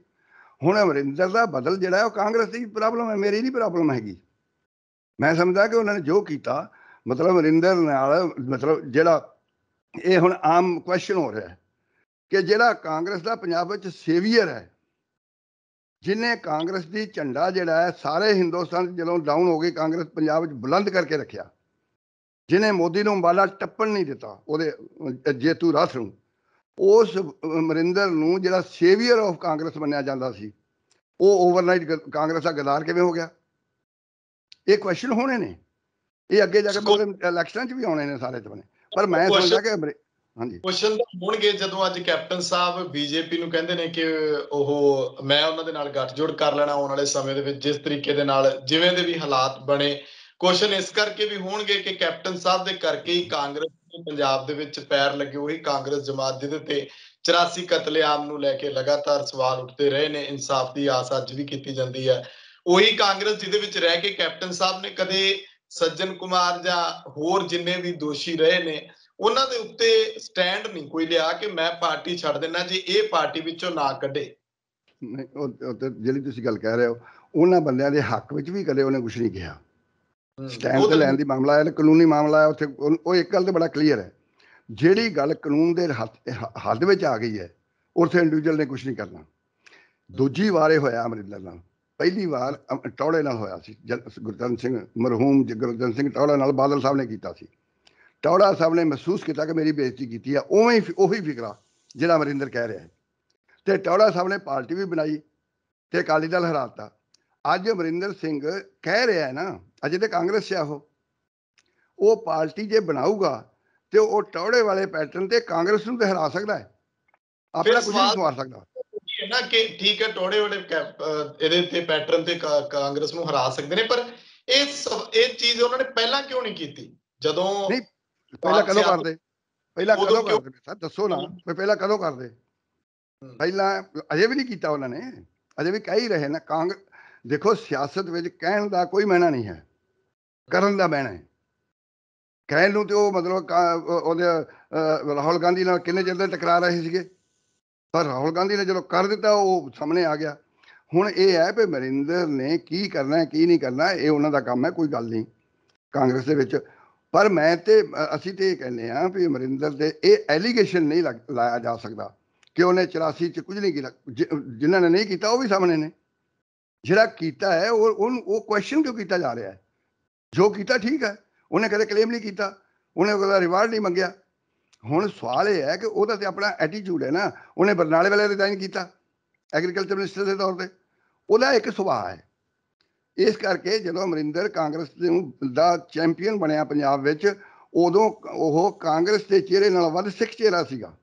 ਹੁਣ ਅਮਰਿੰਦਰ ਦਾ ਬਦਲ ਜਿਹੜਾ ਉਹ ਕਾਂਗਰਸ ਦੀ ਪ੍ਰੋਬਲਮ ਹੈ ਮੇਰੀ ਨਹੀਂ ਪ੍ਰੋਬਲਮ ਹੈਗੀ ਮੈਂ ਸਮਝਦਾ ਕਿ ਉਹਨਾਂ ਨੇ ਜੋ ਕੀਤਾ ਮਤਲਬ ਅਮਰਿੰਦਰ ਨਾਲ ਮਤਲਬ ਜਿਹੜਾ ਇਹ ਹੁਣ ਆਮ ਕੁਐਸਚਨ ਹੋ ਰਿਹਾ ਹੈ ਕਿ ਜਿਹੜਾ ਕਾਂਗਰਸ ਦਾ ਪੰਜਾਬ ਵਿੱਚ ਸੇਵੀਅਰ ਹੈ ਜਿਨੇ ਕਾਂਗਰਸ ਦੀ ਝੰਡਾ ਜਿਹੜਾ ਹੈ ਸਾਰੇ ਹਿੰਦੁਸਤਾਨ ਜਦੋਂ ਡਾਊਨ ਹੋ ਗਈ ਕਾਂਗਰਸ ਪੰਜਾਬ ਵਿੱਚ ਬੁਲੰਦ ਕਰਕੇ ਰੱਖਿਆ ਜਿਨੇ ਮੋਦੀ ਨੂੰ ਬਾਲਾ ਟੱਪਣ ਨਹੀਂ ਦਿੱਤਾ ਉਹਦੇ ਜੇਤੂ ਰਾਸ ਨੂੰ ਉਸ ਮਰਿੰਦਰ ਨੂੰ ਜਿਹੜਾ ਸੇਵੀਅਰ ਆਫ ਕਾਂਗਰਸ ਮੰਨਿਆ ਜਾਂਦਾ ਸੀ ਉਹ ਓਵਰਨਾਈਟ ਕਾਂਗਰਸ ਦਾ ਗਦਾਰ ਕਿਵੇਂ ਹੋ ਗਿਆ ਇਹ ਕੁਐਸਚਨ ਹੋਣੇ ਨੇ ਇਹ ਅੱਗੇ ਜਾ ਕੇ ਇਲੈਕਸ਼ਨ 'ਚ ਵੀ ਆਉਣੇ ਨੇ ਸਾਰੇ ਤੋਂ ਪਰ ਮੈਂ ਸੋਚਦਾ ਕਿ ਹਾਂਜੀ ਕੁਐਸਚਨ ਤਾਂ ਹੋਣਗੇ ਜਦੋਂ ਅੱਜ ਕੈਪਟਨ ਸਾਹਿਬ ਬੀਜੇਪੀ ਨੂੰ ਕਹਿੰਦੇ ਨੇ ਕਿ ਉਹ ਮੈਂ ਉਹਨਾਂ ਦੇ ਨਾਲ ਗੱਠਜੋੜ ਕਰ ਲੈਣਾ ਆਉਣ ਵਾਲੇ ਸਮੇਂ ਦੇ ਵਿੱਚ ਜਿਸ ਤਰੀਕੇ ਦੇ ਨਾਲ ਜਿਵੇਂ ਦੇ ਵੀ ਹਾਲਾਤ ਬਣੇ ਕੁਐਸਚਨ ਇਸ ਕਰਕੇ ਵੀ ਹੋਣਗੇ ਕਿ ਕੈਪਟਨ ਸਾਹਿਬ ਦੇ ਕਰਕੇ ਹੀ ਕਾਂਗਰਸ ਨੇ ਪੰਜਾਬ ਦੇ ਵਿੱਚ ਪੈਰ ਲੱਗੇ ਉਹੀ ਕਾਂਗਰਸ ਜਮਾਤ ਦੇ ਤੇ 84 ਕਤਲੇਆਮ ਨੂੰ ਲੈ ਕੇ ਲਗਾਤਾਰ ਸਵਾਲ ਉੱਠਦੇ ਰਹੇ ਨੇ ਇਨਸਾਫ ਦੀ ਆਸ ਅੱਜ ਵੀ ਕੀਤੀ ਜਾਂਦੀ ਹੈ ਉਹੀ ਕਾਂਗਰਸ ਜਿਹਦੇ ਵਿੱਚ ਰਹਿ ਕੇ ਕੈਪਟਨ ਸਾਹਿਬ ਨੇ ਕਦੇ ਸੱਜਣ ਕੁਮਾਰ ਜਾਂ ਹੋਰ ਜਿੰਨੇ ਵੀ ਦੋਸ਼ੀ ਰਹੇ ਨੇ ਉਹਨਾਂ ਦੇ ਉੱਤੇ ਸਟੈਂਡ ਨਹੀਂ ਕੋਈ ਲਿਆ ਕਿ ਮੈਂ ਪਾਰਟੀ ਛੱਡ ਦੇਣਾ ਜੇ ਇਹ ਪਾਰਟੀ ਵਿੱਚੋਂ ਨਾ ਕੱਢੇ ਨਹੀਂ ਉਹ ਜਿਹੜੀ ਤੁਸੀਂ ਗੱਲ ਕਹਿ ਰਹੇ ਹੋ ਉਹਨਾਂ ਬੰਦਿਆਂ ਦੇ ਹੱਕ ਵਿੱਚ ਵੀ ਕਦੇ ਉਹਨੇ ਕੁਝ ਨਹੀਂ ਕਿਹਾ ਸਟੈਂਡ ਲੈਣ ਦੀ ਮਾਮਲਾ ਹੈ ਕਾਨੂੰਨੀ ਮਾਮਲਾ ਹੈ ਉੱਥੇ ਉਹ ਇੱਕ ਗੱਲ ਤੇ ਬੜਾ ਕਲੀਅਰ ਹੈ ਜਿਹੜੀ ਗੱਲ ਕਾਨੂੰਨ ਦੇ ਹੱਦ ਵਿੱਚ ਆ ਗਈ ਹੈ ਉੱਥੇ ਇੰਡੀਵਿਜੂਅਲ ਨੇ ਕੁਝ ਨਹੀਂ ਕਰਨਾ ਦੂਜੀ ਵਾਰੇ ਹੋਇਆ ਅਮਰਿੰਦਰ ਨਾਲ ਪਹਿਲੀ ਵਾਰ ਟੌੜੇ ਨਾਲ ਹੋਇਆ ਸੀ ਗੁਰਦਨ ਸਿੰਘ ਮਰਹੂਮ ਜਗਰਦਨ ਸਿੰਘ ਟੌੜਾ ਨਾਲ ਬਾਦਲ ਸਾਹਿਬ ਨੇ ਕੀਤਾ ਸੀ ਟੌੜਾ ਸਾਹਿਬ ਨੇ ਮਹਿਸੂਸ ਕੀਤਾ ਕਿ ਮੇਰੀ ਬੇਇੱਜ਼ਤੀ ਕੀਤੀ ਆ ਉਵੇਂ ਹੀ ਉਹੀ ਫਿਕਰਾ ਜਿਹੜਾ ਅਮਰਿੰਦਰ ਕਹਿ ਰਿਹਾ ਹੈ ਤੇ ਟੌੜਾ ਸਾਹਿਬ ਨੇ ਪਾਰਟੀ ਵੀ ਬਣਾਈ ਤੇ ਅਕਾਲੀ ਦਲ ਹਰਾਤਾ ਅੱਜ ਅਮਰਿੰਦਰ ਸਿੰਘ ਕਹਿ ਰਿਹਾ ਹੈ ਨਾ ਅਜੇ ਤੇ ਕਾਂਗਰਸ ਆ ਉਹ ਉਹ ਪਾਰਟੀ ਜੇ ਬਣਾਊਗਾ ਤੇ ਉਹ ਟੌੜੇ ਵਾਲੇ ਪੈਟਰਨ ਤੇ ਕਾਂਗਰਸ ਨੂੰ ਤੇ ਹਰਾ ਸਕਦਾ ਹੈ ਆਪਣਾ ਕੁਝ ਨਹੀਂ ਸਵਾਰ ਸਕਦਾ ਨਾ ਕਿ ਠੀਕ ਹੈ ਟੋੜੇ ਵਾਲੇ ਇਹਦੇ ਤੇ ਪੈਟਰਨ ਤੇ ਕਾਂਗਰਸ ਨੂੰ ਹਰਾ ਸਕਦੇ ਨੇ ਪਰ ਇਹ ਇਹ ਚੀਜ਼ ਉਹਨਾਂ ਨੇ ਪਹਿਲਾਂ ਕਿਉਂ ਨਹੀਂ ਕੀਤੀ ਜਦੋਂ ਪਹਿਲਾਂ ਕਦੋਂ ਕਰਦੇ ਪਹਿਲਾਂ ਕਦੋਂ ਕਰਦੇ ਸਰ ਦੱਸੋ ਨਾ ਪਹਿਲਾਂ ਕਦੋਂ ਕਰਦੇ ਪਹਿਲਾਂ ਅਜੇ ਵੀ ਨਹੀਂ ਕੀਤਾ ਉਹਨਾਂ ਨੇ ਅਜੇ ਵੀ ਕਹਿ ਹੀ ਰਹੇ ਨੇ ਕਾਂਗ ਦੇਖੋ ਸਿਆਸਤ ਵਿੱਚ ਕਹਿਣ ਦਾ ਕੋਈ ਮੈਨਾ ਨਹੀਂ ਹੈ ਕਰਨ ਦਾ ਮੈਨਾ ਹੈ ਕਹਿਣ ਨੂੰ ਤੇ ਉਹ ਮਤਲਬ ਉਹਦੇ ਰਾਹੁਲ ਗਾਂਧੀ ਨਾਲ ਕਿੰਨੇ ਚਿਰ ਦੇ ਟਕਰਾ ਰਹੇ ਸੀਗੇ ਪਰ ਰਾਹੁਲ ਗਾਂਧੀ ਨੇ ਜਦੋਂ ਕਰ ਦਿੱਤਾ ਉਹ ਸਾਹਮਣੇ ਆ ਗਿਆ ਹੁਣ ਇਹ ਹੈ ਵੀ ਮਰਿੰਦਰ ਨੇ ਕੀ ਕਰਨਾ ਹੈ ਕੀ ਨਹੀਂ ਕਰਨਾ ਇਹ ਉਹਨਾਂ ਦਾ ਕੰਮ ਹੈ ਕੋਈ ਗੱਲ ਨਹੀਂ ਕਾਂਗਰਸ ਦੇ ਵਿੱਚ ਪਰ ਮੈਂ ਤੇ ਅਸੀਂ ਤੇ ਇਹ ਕਹਿੰਦੇ ਆ ਵੀ ਅਮਰਿੰਦਰ ਦੇ ਇਹ ਐਲੀਗੇਸ਼ਨ ਨਹੀਂ ਲਾਇਆ ਜਾ ਸਕਦਾ ਕਿ ਉਹਨੇ 84 ਚ ਕੁਝ ਨਹੀਂ ਕੀਤਾ ਜਿਨ੍ਹਾਂ ਨੇ ਨਹੀਂ ਕੀਤਾ ਉਹ ਵੀ ਸਾਹਮਣੇ ਨੇ ਜਿਹੜਾ ਕੀਤਾ ਹੈ ਉਹ ਉਹ ਕੁਐਸਚਨ ਕਿਉਂ ਕੀਤਾ ਜਾ ਰਿਹਾ ਹੈ ਜੋ ਕੀਤਾ ਠੀਕ ਹੈ ਉਹਨੇ ਕਦੇ ਕਲੇਮ ਨਹੀਂ ਕੀਤਾ ਉਹਨੇ ਉਹਦਾ ਰਿਵਾਰਡ ਨਹੀਂ ਮੰਗਿਆ ਹੁਣ ਸਵਾਲ ਇਹ ਹੈ ਕਿ ਉਹਦਾ ਤੇ ਆਪਣਾ ਐਟੀਟਿਊਡ ਹੈ ਨਾ ਉਹਨੇ ਬਰਨਾਲੇ ਵਾਲੇ ਰਿਜ਼ਾਈਨ ਕੀਤਾ ਐਗਰੀਕਲਚਰ ਮਿਨਿਸਟਰ ਦੇ ਤੌਰ ਤੇ ਉਹਦਾ ਇੱਕ ਸੁਭਾਅ ਹੈ ਇਸ ਕਰਕੇ ਜਦੋਂ ਅਮਰਿੰਦਰ ਕਾਂਗਰਸ ਦਾ ਚੈਂਪੀਅਨ ਬਣਿਆ ਪੰਜਾਬ ਵਿੱਚ ਉਦੋਂ ਉਹ ਕਾਂਗਰਸ ਦੇ ਚਿਹਰੇ ਨਾਲ ਵੱਧ ਸਿੱਖ ਚਿਹਰਾ ਸੀਗਾ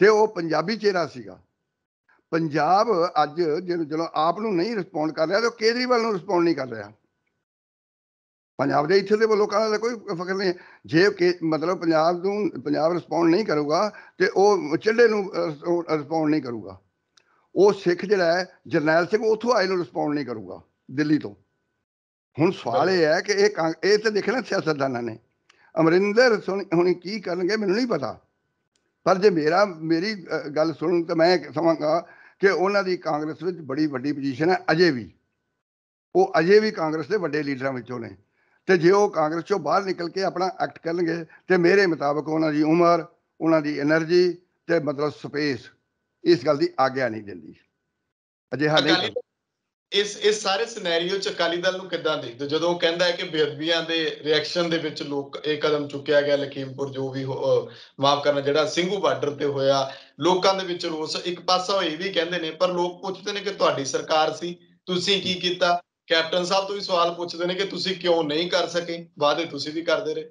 ਤੇ ਉਹ ਪੰਜਾਬੀ ਚਿਹਰਾ ਸੀਗਾ ਪੰਜਾਬ ਅੱਜ ਜਦੋਂ ਆਪ ਨੂੰ ਨਹੀਂ ਰਿਸਪੌਂਡ ਕਰ ਰਿਹਾ ਤੇ ਕੇਜਰੀਵਾਲ ਨੂੰ ਰਿਸਪੌਂਡ ਨਹੀਂ ਕਰ ਰਿਹਾ ਪੰਜਾਬ ਦੇ ਇੱਥੇ ਦੇ ਲੋਕਾਂ ਦਾ ਕੋਈ ਫਕਰ ਨਹੀਂ ਜੇ ਕਿ ਮਤਲਬ ਪੰਜਾਬ ਨੂੰ ਪੰਜਾਬ ਰਿਸਪੌਂਡ ਨਹੀਂ ਕਰੂਗਾ ਤੇ ਉਹ ਚੱਡੇ ਨੂੰ ਰਿਸਪੌਂਡ ਨਹੀਂ ਕਰੂਗਾ ਉਹ ਸਿੱਖ ਜਿਹੜਾ ਜਰਨੈਲ ਸਿੰਘ ਉੱਥੋਂ ਆਏ ਨੂੰ ਰਿਸਪੌਂਡ ਨਹੀਂ ਕਰੂਗਾ ਦਿੱਲੀ ਤੋਂ ਹੁਣ ਸਵਾਲ ਇਹ ਹੈ ਕਿ ਇਹ ਇਹ ਤੇ ਦੇਖਣਾ ਸਿਆਸਤਦਾਨਾਂ ਨੇ ਅਮਰਿੰਦਰ ਹੁਣੀ ਕੀ ਕਰਨਗੇ ਮੈਨੂੰ ਨਹੀਂ ਪਤਾ ਪਰ ਜੇ ਮੇਰਾ ਮੇਰੀ ਗੱਲ ਸੁਣਨ ਤਾਂ ਮੈਂ ਸਮਾਂਗਾ ਕਿ ਉਹਨਾਂ ਦੀ ਕਾਂਗਰਸ ਵਿੱਚ ਬੜੀ ਵੱਡੀ ਪੋਜੀਸ਼ਨ ਹੈ ਅਜੇ ਵੀ ਉਹ ਅਜੇ ਵੀ ਕਾਂਗਰਸ ਦੇ ਵੱਡੇ ਲੀਡਰਾਂ ਵਿੱਚੋਂ ਨੇ ਤੇ ਜੇ ਉਹ ਕਾਂਗਰਸ ਚੋਂ ਬਾਹਰ ਨਿਕਲ ਕੇ ਆਪਣਾ ਐਕਟ ਕਰਨਗੇ ਤੇ ਮੇਰੇ ਮੁਤਾਬਕ ਉਹਨਾਂ ਦੀ ਉਮਰ ਉਹਨਾਂ ਦੀ એનર્ਜੀ ਤੇ ਮਤਲਬ ਸਪੇਸ ਇਸ ਗੱਲ ਦੀ ਆਗਿਆ ਨਹੀਂ ਦਿੰਦੀ ਅਜਿਹਾ ਨਹੀਂ ਇਸ ਇਸ ਸਾਰੇ ਸਿਨੈਰੀਓ ਚ ਅਕਾਲੀ ਦਲ ਨੂੰ ਕਿੱਦਾਂ ਦੇਖਦੇ ਜਦੋਂ ਉਹ ਕਹਿੰਦਾ ਹੈ ਕਿ ਬੇਅਦਬੀਆਂ ਦੇ ਰਿਐਕਸ਼ਨ ਦੇ ਵਿੱਚ ਲੋਕ ਇਹ ਕਦਮ ਚੁੱਕਿਆ ਗਿਆ ਲਖੀਮਪੁਰ ਜੋ ਵੀ ਮਾਫ ਕਰਨਾ ਜਿਹੜਾ ਸਿੰਘੂ ਬਾਰਡਰ ਤੇ ਹੋਇਆ ਲੋਕਾਂ ਦੇ ਵਿੱਚ ਰੋਸ ਇੱਕ ਪਾਸਾ ਹੋਈ ਵੀ ਕਹਿੰਦੇ ਨੇ ਪਰ ਲੋਕ ਪੁੱਛਦੇ ਨੇ ਕਿ ਤੁਹਾਡੀ ਸਰਕਾਰ ਸੀ ਤੁਸੀਂ ਕੀ ਕੀਤਾ ਕੈਪਟਨ ਸਾਹਿਬ ਤੋਂ ਵੀ ਸਵਾਲ ਪੁੱਛਦੇ ਨੇ ਕਿ ਤੁਸੀਂ ਕਿਉਂ ਨਹੀਂ ਕਰ ਸਕੇ ਵਾਅਦੇ ਤੁਸੀਂ ਵੀ ਕਰਦੇ ਰਹੇ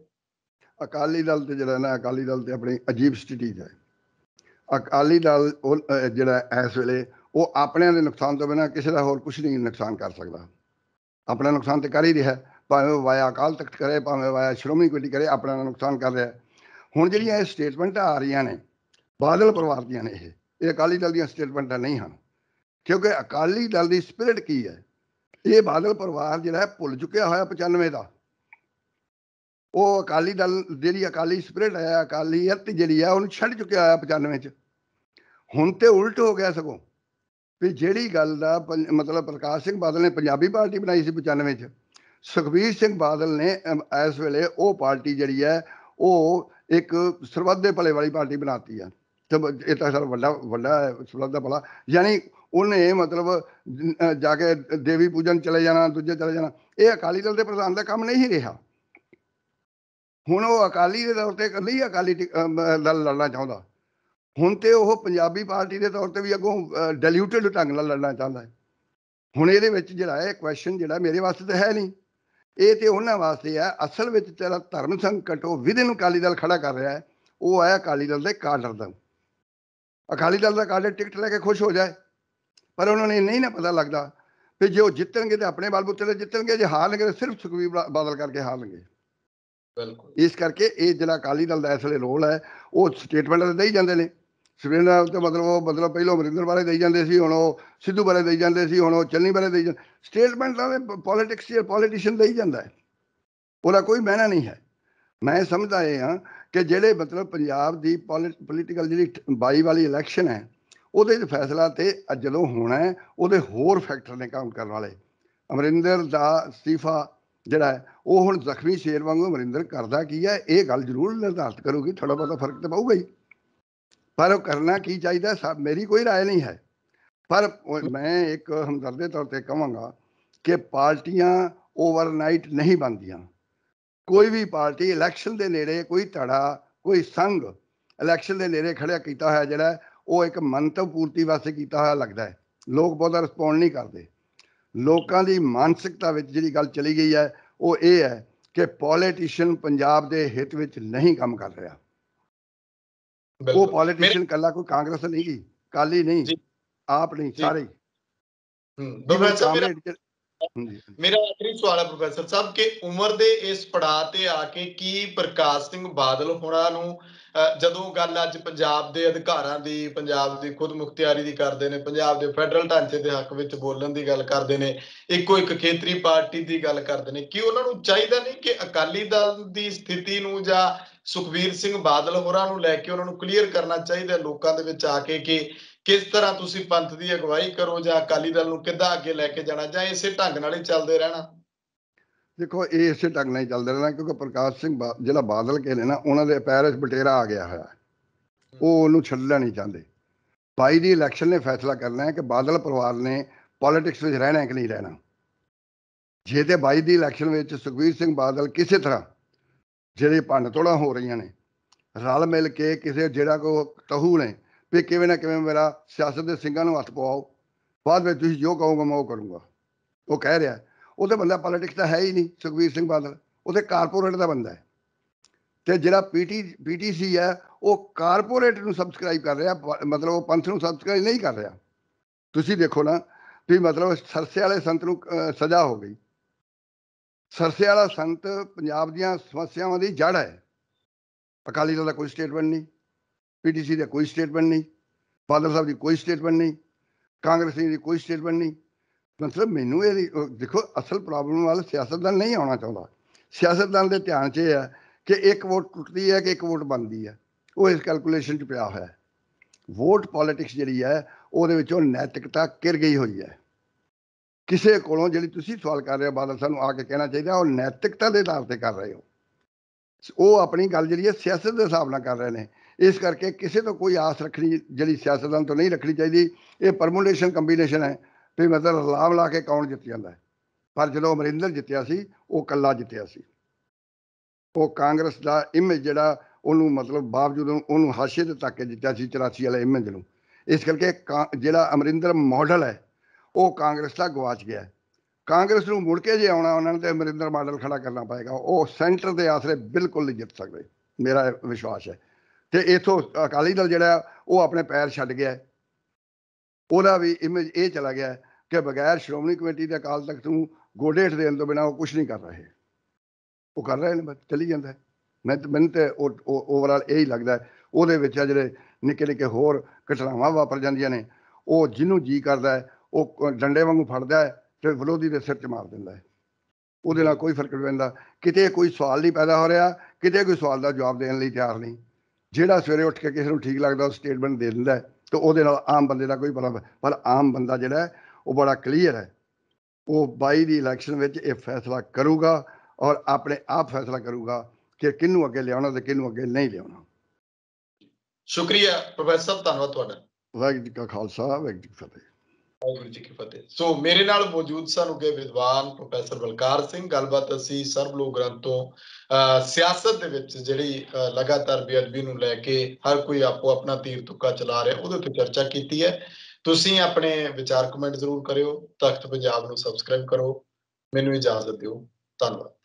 ਅਕਾਲੀ ਦਲ ਤੇ ਜਿਹੜਾ ਨਾ ਅਕਾਲੀ ਦਲ ਤੇ ਆਪਣੀ ਅਜੀਬ ਸਥਿਤੀ ਹੈ ਅਕਾਲੀ ਦਲ ਜਿਹੜਾ ਇਸ ਵੇਲੇ ਉਹ ਆਪਣਿਆਂ ਦੇ ਨੁਕਸਾਨ ਤੋਂ ਬਿਨਾ ਕਿਸੇ ਦਾ ਹੋਰ ਕੁਝ ਨਹੀਂ ਨੁਕਸਾਨ ਕਰ ਸਕਦਾ ਆਪਣਾ ਨੁਕਸਾਨ ਤੇ ਕਰ ਹੀ ਰਿਹਾ ਭਾਵੇਂ ਵਾਇਆ ਅਕਾਲ ਤਖਤ ਕਰੇ ਭਾਵੇਂ ਵਾਇਆ ਸ਼੍ਰੋਮਣੀ ਕਮੇਟੀ ਕਰੇ ਆਪਣਾ ਨੁਕਸਾਨ ਕਰ ਰਿਹਾ ਹੁਣ ਜਿਹੜੀਆਂ ਇਹ ਸਟੇਟਮੈਂਟਾਂ ਆ ਰਹੀਆਂ ਨੇ ਬਾਦਲ ਪਰਿਵਾਰ ਦੀਆਂ ਨੇ ਇਹ ਇਹ ਅਕਾਲੀ ਦਲ ਦੀਆਂ ਸਟੇਟਮੈਂਟਾਂ ਨਹੀਂ ਹਨ ਕਿਉਂਕਿ ਅਕਾਲੀ ਦਲ ਦੀ ਸਪਿਰਿਟ ਕੀ ਹੈ ਇਹ ਬਾਦਲ ਪਰਿਵਾਰ ਜਿਹੜਾ ਹੈ ਭੁੱਲ ਚੁੱਕਿਆ ਹੋਇਆ 95 ਦਾ ਉਹ ਅਕਾਲੀ ਦਲ ਜਿਹੜੀ ਅਕਾਲੀ ਸਪਿਰਿਟ ਹੈ ਅਕਾਲੀ ਅਕਾਲੀਅਤ ਜਿਹੜੀ ਹੈ ਉਹਨੂੰ ਛੱਡ ਚੁੱਕਿਆ ਹੋਇਆ 95 ਚ ਹੁਣ ਤੇ ਉਲਟ ਹੋ ਗਿਆ ਸਗੋਂ ਵੀ ਜਿਹੜੀ ਗੱਲ ਦਾ ਮਤਲਬ ਪ੍ਰਕਾਸ਼ ਸਿੰਘ ਬਾਦਲ ਨੇ ਪੰਜਾਬੀ ਪਾਰਟੀ ਬਣਾਈ ਸੀ 95 ਚ ਸੁਖਬੀਰ ਸਿੰਘ ਬਾਦਲ ਨੇ ਇਸ ਵੇਲੇ ਉਹ ਪਾਰਟੀ ਜਿਹੜੀ ਹੈ ਉਹ ਇੱਕ ਸਰਬੱਤ ਦੇ ਭਲੇ ਵਾਲੀ ਪਾਰਟੀ ਬਣਾਤੀ ਆ ਤੇ ਇਹ ਤਾਂ ਸਾਰਾ ਵੱਡਾ ਵੱਡਾ ਸਰਬੱਤ ਦਾ ਭਲਾ ਯਾਨੀ ਉਹਨੇ ਮਤਲਬ ਜਾ ਕੇ ਦੇਵੀ ਪੂਜਨ ਚਲੇ ਜਾਣਾ ਦੂਜੇ ਚਲੇ ਜਾਣਾ ਇਹ ਅਕਾਲੀ ਦਲ ਦੇ ਪ੍ਰਧਾਨ ਦਾ ਕੰਮ ਨਹੀਂ ਰਿਹਾ ਹੁਣ ਉਹ ਅਕਾਲੀ ਦੇ ਤੌਰ ਤੇ ਇਕੱਲੀ ਅਕਾਲੀ ਦਲ ਲੜਨਾ ਚਾਹੁੰਦਾ ਹੁਣ ਤੇ ਉਹ ਪੰਜਾਬੀ ਪਾਰਟੀ ਦੇ ਤੌਰ ਤੇ ਵੀ ਅੱਗੋਂ ਡਿਲਿਊਟਡ ਢੰਗ ਨਾਲ ਲੜਨਾ ਚਾਹੁੰਦਾ ਹੈ ਹੁਣ ਇਹਦੇ ਵਿੱਚ ਜਿਹੜਾ ਹੈ ਕੁਐਸਚਨ ਜਿਹੜਾ ਮੇਰੇ ਵਾਸਤੇ ਤਾਂ ਹੈ ਨਹੀਂ ਇਹ ਤੇ ਉਹਨਾਂ ਵਾਸਤੇ ਆ ਅਸਲ ਵਿੱਚ ਤੇਰਾ ਧਰਮ ਸੰਕਟ ਉਹ ਵਿਧਨ ਅਕਾਲੀ ਦਲ ਖੜਾ ਕਰ ਰਿਹਾ ਹੈ ਉਹ ਆਇਆ ਅਕਾਲੀ ਦਲ ਦੇ ਕਾਡਰ ਦਾ ਅਕਾਲੀ ਦਲ ਦਾ ਕਾਡਰ ਟਿਕਟ ਲੈ ਕੇ ਖੁਸ਼ ਹੋ ਜਾਏ ਪਰ ਉਹਨਾਂ ਨੇ ਨਹੀਂ ਨਾ ਪਤਾ ਲੱਗਦਾ ਕਿ ਜੇ ਉਹ ਜਿੱਤਣਗੇ ਤੇ ਆਪਣੇ ਬਲਬੂਤੇ ਤੇ ਜਿੱਤਣਗੇ ਜੇ ਹਾਰਨਗੇ ਤੇ ਸਿਰਫ ਸੁਖਵੀਰ ਬਾਦਲ ਕਰਕੇ ਹਾਰਨਗੇ ਬਿਲਕੁਲ ਇਸ ਕਰਕੇ ਇਹ ਜਿਹੜਾ ਅਕਾਲੀ ਦਲ ਦਾ ਇਸ ਵੇਲੇ ਰੋਲ ਹੈ ਉਹ ਸਟੇਟਮੈਂਟ ਦੇ ਹੀ ਜਾਂਦੇ ਨੇ ਸਵੇਨਾ ਤੇ ਮਤਲਬ ਉਹ ਮਤਲਬ ਪਹਿਲਾਂ ਅਮਰਿੰਦਰ ਬਾਰੇ ਦੇਈ ਜਾਂਦੇ ਸੀ ਹੁਣ ਉਹ ਸਿੱਧੂ ਬਾਰੇ ਦੇਈ ਜਾਂਦੇ ਸੀ ਹੁਣ ਉਹ ਚੰਨੀ ਬਾਰੇ ਦੇਈ ਜਾਂਦੇ ਸਟੇਟਮੈਂਟਾਂ ਦੇ ਪੋਲਿਟਿਕਸ ਜਾਂ ਪੋਲਿਟਿਸ਼ੀਅਨ ਦੇਈ ਜਾਂਦਾ ਹੈ ਉਹਦਾ ਕੋਈ ਮਾਇਨਾ ਨਹੀਂ ਹੈ ਮੈਂ ਸਮਝਦਾ ਇਹ ਹਾਂ ਕਿ ਜਿਹੜੇ ਮਤਲਬ ਪੰਜਾਬ ਦੀ ਪੋਲਿਟਿਕਲ ਜਿਹੜੀ 22 ਵਾਲੀ ਇਲੈਕਸ਼ਨ ਹੈ ਉਹਦੇ ਵਿੱਚ ਫੈਸਲਾ ਤੇ ਜਦੋਂ ਹੋਣਾ ਹੈ ਉਹਦੇ ਹੋਰ ਫੈਕਟਰ ਨੇ ਕੰਮ ਕਰਨ ਵਾਲੇ ਅਮਰਿੰਦਰ ਦਾ ਅਸਤੀਫਾ ਜਿਹੜਾ ਹੈ ਉਹ ਹੁਣ ਜ਼ਖਮੀ ਸ਼ੇਰ ਵਾਂਗੂ ਅਮਰਿੰਦਰ ਕਰਦਾ ਕੀ ਹੈ ਇਹ ਗੱਲ ਜ਼ਰੂਰ ਨਿਰਧਾਰਤ ਕਰੂਗੀ ਥੋੜਾ ਬਹੁਤਾ ਫਰਕ ਤਾਂ ਪਾਊਗਾ ਹੀ ਪਰ ਉਹ ਕਰਨਾ ਕੀ ਚਾਹੀਦਾ ਮੇਰੀ ਕੋਈ رائے ਨਹੀਂ ਹੈ ਪਰ ਮੈਂ ਇੱਕ ਹਮਦਰਦੇ ਤੌਰ ਤੇ ਕਹਾਂਗਾ ਕਿ ਪਾਰਟੀਆਂ ਓਵਰਨਾਈਟ ਨਹੀਂ ਬਣਦੀਆਂ ਕੋਈ ਵੀ ਪਾਰਟੀ ਇਲੈਕਸ਼ਨ ਦੇ ਨੇੜੇ ਕੋਈ ਧੜਾ ਕੋਈ ਸੰਗ ਇਲੈਕਸ਼ਨ ਦੇ ਨੇੜੇ ਖੜਿਆ ਕੀਤਾ ਹੋਇਆ ਜਿਹੜਾ ਉਹ ਇੱਕ ਮੰਤਵ ਪੂਰਤੀ ਵਾਸਤੇ ਕੀਤਾ ਹੋਇਆ ਲੱਗਦਾ ਹੈ ਲੋਕ ਬਹੁਤਾ ਰਿਸਪੌਂਡ ਨਹੀਂ ਕਰਦੇ ਲੋਕਾਂ ਦੀ ਮਾਨਸਿਕਤਾ ਵਿੱਚ ਜਿਹੜੀ ਗੱਲ ਚਲੀ ਗਈ ਹੈ ਉਹ ਇਹ ਹੈ ਕਿ ਪੋਲੀਟੀਸ਼ੀਅਨ ਪੰਜਾਬ ਦੇ ਹਿੱਤ ਵਿੱਚ ਨਹੀਂ ਕੰਮ ਕਰ ਰਿਹਾ ਉਹ वो पॉलिटिशियन कल्ला कोई कांग्रेस नहीं की ਨਹੀਂ नहीं आप नहीं सारे ਮੇਰਾ ਆਖਰੀ ਸਵਾਲ ਹੈ ਪ੍ਰੋਫੈਸਰ ਸਾਹਿਬ ਕਿ ਉਮਰ ਦੇ ਇਸ ਪੜਾਅ ਤੇ ਆ ਕੇ ਕੀ ਪ੍ਰਕਾਸ਼ ਸਿੰਘ ਬਾਦਲ ਹੋਣਾ ਨੂੰ ਜਦੋਂ ਗੱਲ ਅੱਜ ਪੰਜਾਬ ਦੇ ਅਧਿਕਾਰਾਂ ਦੀ ਪੰਜਾਬ ਦੀ ਖੁਦਮੁਖਤਿਆਰੀ ਦੀ ਕਰਦੇ ਨੇ ਪੰਜਾਬ ਦੇ ਫੈਡਰਲ ਢਾਂਚੇ ਦੇ ਹੱਕ ਵਿੱਚ ਬੋਲਣ ਦੀ ਗੱਲ ਕਰਦੇ ਨੇ ਇੱਕੋ ਇੱਕ ਖੇਤਰੀ ਪਾਰਟੀ ਦੀ ਗੱਲ ਕਰਦੇ ਨੇ ਕੀ ਉਹਨਾਂ ਨੂੰ ਚਾਹੀਦਾ ਨਹੀਂ ਕਿ ਅਕਾਲੀ ਦਲ ਦੀ ਸਥਿਤੀ ਨੂੰ ਜਾਂ ਸੁਖਵੀਰ ਸਿੰਘ ਬਾਦਲ ਹੋਰਾਂ ਨੂੰ ਲੈ ਕੇ ਉਹਨਾਂ ਨੂੰ ਕਲੀਅਰ ਕਰਨਾ ਚਾਹੀਦਾ ਲੋਕਾਂ ਦੇ ਵਿੱਚ ਆ ਕੇ ਕਿ ਕਿਸ ਤਰ੍ਹਾਂ ਤੁਸੀਂ ਪੰਥ ਦੀ ਅਗਵਾਈ ਕਰੋ ਜਾਂ ਅਕਾਲੀ ਦਲ ਨੂੰ ਕਿੱਦਾਂ ਅੱਗੇ ਲੈ ਕੇ ਜਾਣਾ ਜਾਂ ਇਸੇ ਢੰਗ ਨਾਲ ਹੀ ਚੱਲਦੇ ਰਹਿਣਾ ਦੇਖੋ ਇਹ ਇਸੇ ਢੰਗ ਨਾਲ ਹੀ ਚੱਲਦੇ ਰਹਿਣਾ ਕਿਉਂਕਿ ਪ੍ਰਕਾਸ਼ ਸਿੰਘ ਜਿਹੜਾ ਬਾਦਲ ਕਹਿੰਦੇ ਨਾ ਉਹਨਾਂ ਦੇ ਪੈਰਸ ਬਟੇਰਾ ਆ ਗਿਆ ਹੋਇਆ ਉਹ ਉਹਨੂੰ ਛੱਡਣਾ ਨਹੀਂ ਚਾਹੁੰਦੇ 22 ਦੀ ਇਲੈਕਸ਼ਨ ਨੇ ਫੈਸਲਾ ਕਰਨਾ ਹੈ ਕਿ ਬਾਦਲ ਪਰਿਵਾਰ ਨੇ ਪੋਲਿਟਿਕਸ ਵਿੱਚ ਰਹਿਣਾ ਕਿ ਨਹੀਂ ਰਹਿਣਾ ਜੇ ਤੇ 22 ਦੀ ਇਲੈਕਸ਼ਨ ਵਿੱਚ ਸੁਖਵੀਰ ਸਿੰਘ ਬਾਦਲ ਕਿਸੇ ਤਰ੍ਹਾਂ ਜਿਹੜੇ ਭੰਡ ਹੋ ਰਹੀਆਂ ਨੇ ਰਲ ਮਿਲ ਕੇ ਕਿਸੇ ਜਿਹੜਾ ਕੋ ਤਹੂ ਨੇ ਵੀ ਕਿਵੇਂ ਨਾ ਕਿਵੇਂ ਮੇਰਾ ਸਿਆਸਤ ਦੇ ਸਿੰਘਾਂ ਨੂੰ ਹੱਥ ਪਵਾਓ ਬਾਅਦ ਵਿੱਚ ਤੁਸੀਂ ਜੋ ਕਹੋਗੇ ਮੈਂ ਉਹ ਕਰੂੰਗਾ ਉਹ ਕਹਿ ਰਿਹਾ ਉਹਦੇ ਬੰਦਾ ਪੋਲਿਟਿਕਸ ਦਾ ਹੈ ਹੀ ਨਹੀਂ ਸੁਖਵੀਰ ਸਿੰਘ ਬਾਦਲ ਉਹਦੇ ਕਾਰਪੋਰੇਟ ਦਾ ਬੰਦਾ ਹੈ ਤੇ ਜਿਹੜਾ ਪੀਟੀ ਪੀਟੀਸੀ ਹੈ ਉਹ ਕਾਰਪੋਰੇਟ ਨੂੰ ਸਬਸਕ੍ਰਾਈਬ ਕਰ ਰਿਹਾ ਮਤਲਬ ਉਹ ਪੰਥ ਨੂੰ ਸਬਸਕ੍ਰਾਈਬ ਨਹੀਂ ਕਰ ਰਿਹਾ ਤੁਸੀਂ ਦੇਖੋ ਨਾ ਵੀ ਮਤਲਬ ਸਰਸੇ ਵਾਲੇ ਸੰਤ ਨੂੰ ਸਜ਼ਾ ਹੋ ਗਈ ਸਰਸੇ ਵਾਲਾ ਸੰਤ ਪੰਜਾਬ ਦੀਆਂ ਸਮੱਸਿਆਵਾਂ ਦੀ ਜੜ ਹੈ ਅਕਾਲੀ ਦਲ ਦਾ ਕੋਈ ਸਟੇਟਮੈਂਟ ਨਹੀਂ ਪੀਟੀਸੀ ਦਾ ਕੋਈ ਸਟੇਟਮੈਂਟ ਨਹੀਂ ਬਾਦਲ ਸਾਹਿਬ ਦੀ ਕੋਈ ਸਟੇਟਮੈਂਟ ਨਹੀਂ ਕਾਂਗਰਸੀ ਦੀ ਕੋਈ ਸਟੇਟਮੈਂਟ ਨਹੀਂ ਮਤਲਬ ਮੈਨੂੰ ਇਹ ਦੇਖੋ ਅਸਲ ਪ੍ਰੋਬਲਮ ਵਾਲਾ ਸਿਆਸਤਦਾਨ ਨਹੀਂ ਆਉਣਾ ਚਾਹੁੰਦਾ ਸਿਆਸਤਦਾਨ ਦੇ ਧਿਆਨ 'ਚ ਇਹ ਹੈ ਕਿ ਇੱਕ ਵੋਟ ਟੁੱਟਦੀ ਹੈ ਕਿ ਇੱਕ ਵੋਟ ਬਣਦੀ ਹੈ ਉਹ ਇਸ ਕੈਲਕੂਲੇਸ਼ਨ 'ਚ ਪਿਆ ਹੋਇਆ ਹੈ ਵੋਟ ਪੋਲਿਟਿਕਸ ਜਿਹੜੀ ਹੈ ਉਹਦੇ ਵਿੱਚ ਉਹ ਨੈਤਿਕਤਾ ਕਿਰ ਗਈ ਹੋਈ ਹੈ ਕਿਸੇ ਕੋਲੋਂ ਜਿਹੜੀ ਤੁਸੀਂ ਸਵਾਲ ਕਰ ਰਹੇ ਹੋ ਬਾਦਲ ਸਾਨੂੰ ਆ ਕੇ ਕਹਿਣਾ ਚਾਹੀਦਾ ਉਹ ਨੈਤਿਕਤਾ ਦੇ ਆਧਾਰ ਤੇ ਕਰ ਰਹੇ ਹੋ ਉਹ ਆਪਣੀ ਗੱਲ ਜਿਹੜੀ ਹੈ ਸਿਆਸਤ ਦੇ ਹਿਸਾਬ ਨਾਲ ਕਰ ਰਹੇ ਨੇ ਇਸ ਕਰਕੇ ਕਿਸੇ ਤੋਂ ਕੋਈ ਆਸ ਰੱਖਣੀ ਜਿਹੜੀ ਸਿਆਸਤਦਾਨ ਤੋਂ ਨਹੀਂ ਰੱਖਣੀ ਚਾਹੀਦੀ ਇਹ ਪਰਮੂਲੇਸ਼ਨ ਕੰਬੀਨੇਸ਼ਨ ਹੈ ਵੀ ਮਤਲਬ ਲਾਭ ਲਾ ਕੇ ਕੌਣ ਜਿੱਤ ਜਾਂਦਾ ਹੈ ਪਰ ਜਦੋਂ ਅਮਰਿੰਦਰ ਜਿੱਤਿਆ ਸੀ ਉਹ ਕੱਲਾ ਜਿੱਤਿਆ ਸੀ ਉਹ ਕਾਂਗਰਸ ਦਾ ਇਮੇਜ ਜਿਹੜਾ ਉਹਨੂੰ ਮਤਲਬ ਬਾਵਜੂਦ ਉਹਨੂੰ ਹਾਸ਼ੀਏ ਤੇ ਤੱਕ ਜਿੱਤਿਆ ਸੀ 84 ਵਾਲੇ ਇਮੇਜ ਨੂੰ ਇਸ ਕਰਕੇ ਜਿਹੜਾ ਅਮਰਿੰਦਰ ਮਾਡਲ ਹੈ ਉਹ ਕਾਂਗਰਸ ਦਾ ਗਵਾਚ ਗਿਆ ਕਾਂਗਰਸ ਨੂੰ ਮੁੜ ਕੇ ਜੇ ਆਉਣਾ ਉਹਨਾਂ ਨੇ ਤੇ ਅਮਰਿੰਦਰ ਮਾਡਲ ਖੜਾ ਕਰਨਾ ਪਏਗਾ ਉਹ ਸੈਂਟਰ ਦੇ ਆਸਰੇ ਬਿਲਕੁਲ ਨਹੀਂ ਜਿੱਤ ਸਕਦੇ ਮੇਰਾ ਵਿਸ਼ਵਾਸ ਹੈ ਤੇ ਇਥੋਂ ਅਕਾਲੀ ਦਲ ਜਿਹੜਾ ਉਹ ਆਪਣੇ ਪੈਰ ਛੱਡ ਗਿਆ ਉਹਦਾ ਵੀ ਇਮੇਜ ਇਹ ਚਲਾ ਗਿਆ ਕਿ ਬਗੈਰ ਸ਼੍ਰੋਮਣੀ ਕਮੇਟੀ ਦੇ ਅਕਾਲ ਤਖਤ ਨੂੰ ਗੋਡੇਟ ਦੇਣ ਤੋਂ ਬਿਨਾ ਉਹ ਕੁਝ ਨਹੀਂ ਕਰ ਰਹੇ ਉਹ ਕਰ ਰਹੇ ਨੇ ਬਸ ਚਲੀ ਜਾਂਦਾ ਮੈਂ ਮੈਨੂੰ ਤੇ ਓਵਰਆਲ ਇਹ ਹੀ ਲੱਗਦਾ ਉਹਦੇ ਵਿੱਚ ਜਿਹੜੇ ਨਿੱਕੇ ਨਿੱਕੇ ਹੋਰ ਘਟਨਾਵਾਂ ਵਾਪਰ ਜਾਂਦੀਆਂ ਨੇ ਉਹ ਜਿਹਨੂੰ ਜੀ ਕਰਦਾ ਉਹ ਡੰਡੇ ਵਾਂਗੂ ਫੜਦਾ ਹੈ ਤੇ ਵਿਰੋਧੀ ਦੇ ਸਿਰ 'ਚ ਮਾਰ ਦਿੰਦਾ ਹੈ ਉਹਦੇ ਨਾਲ ਕੋਈ ਫਰਕ ਨਹੀਂ ਪੈਂਦਾ ਕਿਤੇ ਕੋਈ ਸਵਾਲ ਨਹੀਂ ਪੈਦਾ ਹੋ ਰਿਹਾ ਕਿਤੇ ਕੋਈ ਸਵਾਲ ਦਾ ਜਵਾਬ ਦੇਣ ਲਈ ਤਿਆਰ ਨਹੀਂ ਜਿਹੜਾ ਸਵੇਰੇ ਉੱਠ ਕੇ ਕਿਸੇ ਨੂੰ ਠੀਕ ਲੱਗਦਾ ਉਹ ਸਟੇਟਮੈਂਟ ਦੇ ਦਿੰਦਾ ਤੇ ਉਹਦੇ ਨਾਲ ਆਮ ਬੰਦੇ ਦਾ ਕੋਈ ਬੜਾ ਪਰ ਆਮ ਬੰਦਾ ਜਿਹੜਾ ਉਹ ਬੜਾ ਕਲੀਅਰ ਹੈ ਉਹ 22 ਦੀ ਇਲੈਕਸ਼ਨ ਵਿੱਚ ਇਹ ਫੈਸਲਾ ਕਰੂਗਾ ਔਰ ਆਪਣੇ ਆਪ ਫੈਸਲਾ ਕਰੂਗਾ ਕਿ ਕਿਹਨੂੰ ਅੱਗੇ ਲਿਆਉਣਾ ਤੇ ਕਿਹਨੂੰ ਅੱਗੇ ਨਹੀਂ ਲਿਆਉਣਾ ਸ਼ੁਕਰੀਆ ਪ੍ਰੋਫੈਸਰ ਧੰਨਵਾਦ ਤੁਹਾਡਾ ਵਾਹਿਗੁਰੂ ਜੀ ਕਾ ਖਾਲਸਾ ਵਾਹਿਗੁਰੂ ਜੀ ਕੀ ਫਤਿਹ ਵਾਹਿਗੁਰੂ ਜੀ ਕੀ ਫਤਿਹ ਸੋ ਮੇਰੇ ਨਾਲ ਮੌਜੂਦ ਸਨ ਉਗੇ ਵਿਦਵਾਨ ਪ੍ਰੋਫੈਸਰ ਬਲਕਾਰ ਸਿੰਘ ਗੱਲਬਾਤ ਅਸੀਂ ਸਰਬ ਲੋਕ ਗ੍ਰੰਥੋਂ ਸਿਆਸਤ ਦੇ ਵਿੱਚ ਜਿਹੜੀ ਲਗਾਤਾਰ ਬੇਅਦਬੀ ਨੂੰ ਲੈ ਕੇ ਹਰ ਕੋਈ ਆਪੋ ਆਪਣਾ ਤੀਰ ਤੁੱਕਾ ਚਲਾ ਰਿਹਾ ਉਹਦੇ ਤੇ ਚਰਚਾ ਕੀਤੀ ਹੈ ਤੁਸੀਂ ਆਪਣੇ ਵਿਚਾਰ ਕਮੈਂਟ ਜ਼ਰੂਰ ਕਰਿਓ ਤਖਤ ਪੰਜਾਬ ਨੂੰ ਸਬਸਕ੍ਰਾਈਬ ਕਰੋ ਮੈਨੂੰ ਇਜਾਜ਼ਤ ਦਿਓ ਧੰਨਵਾਦ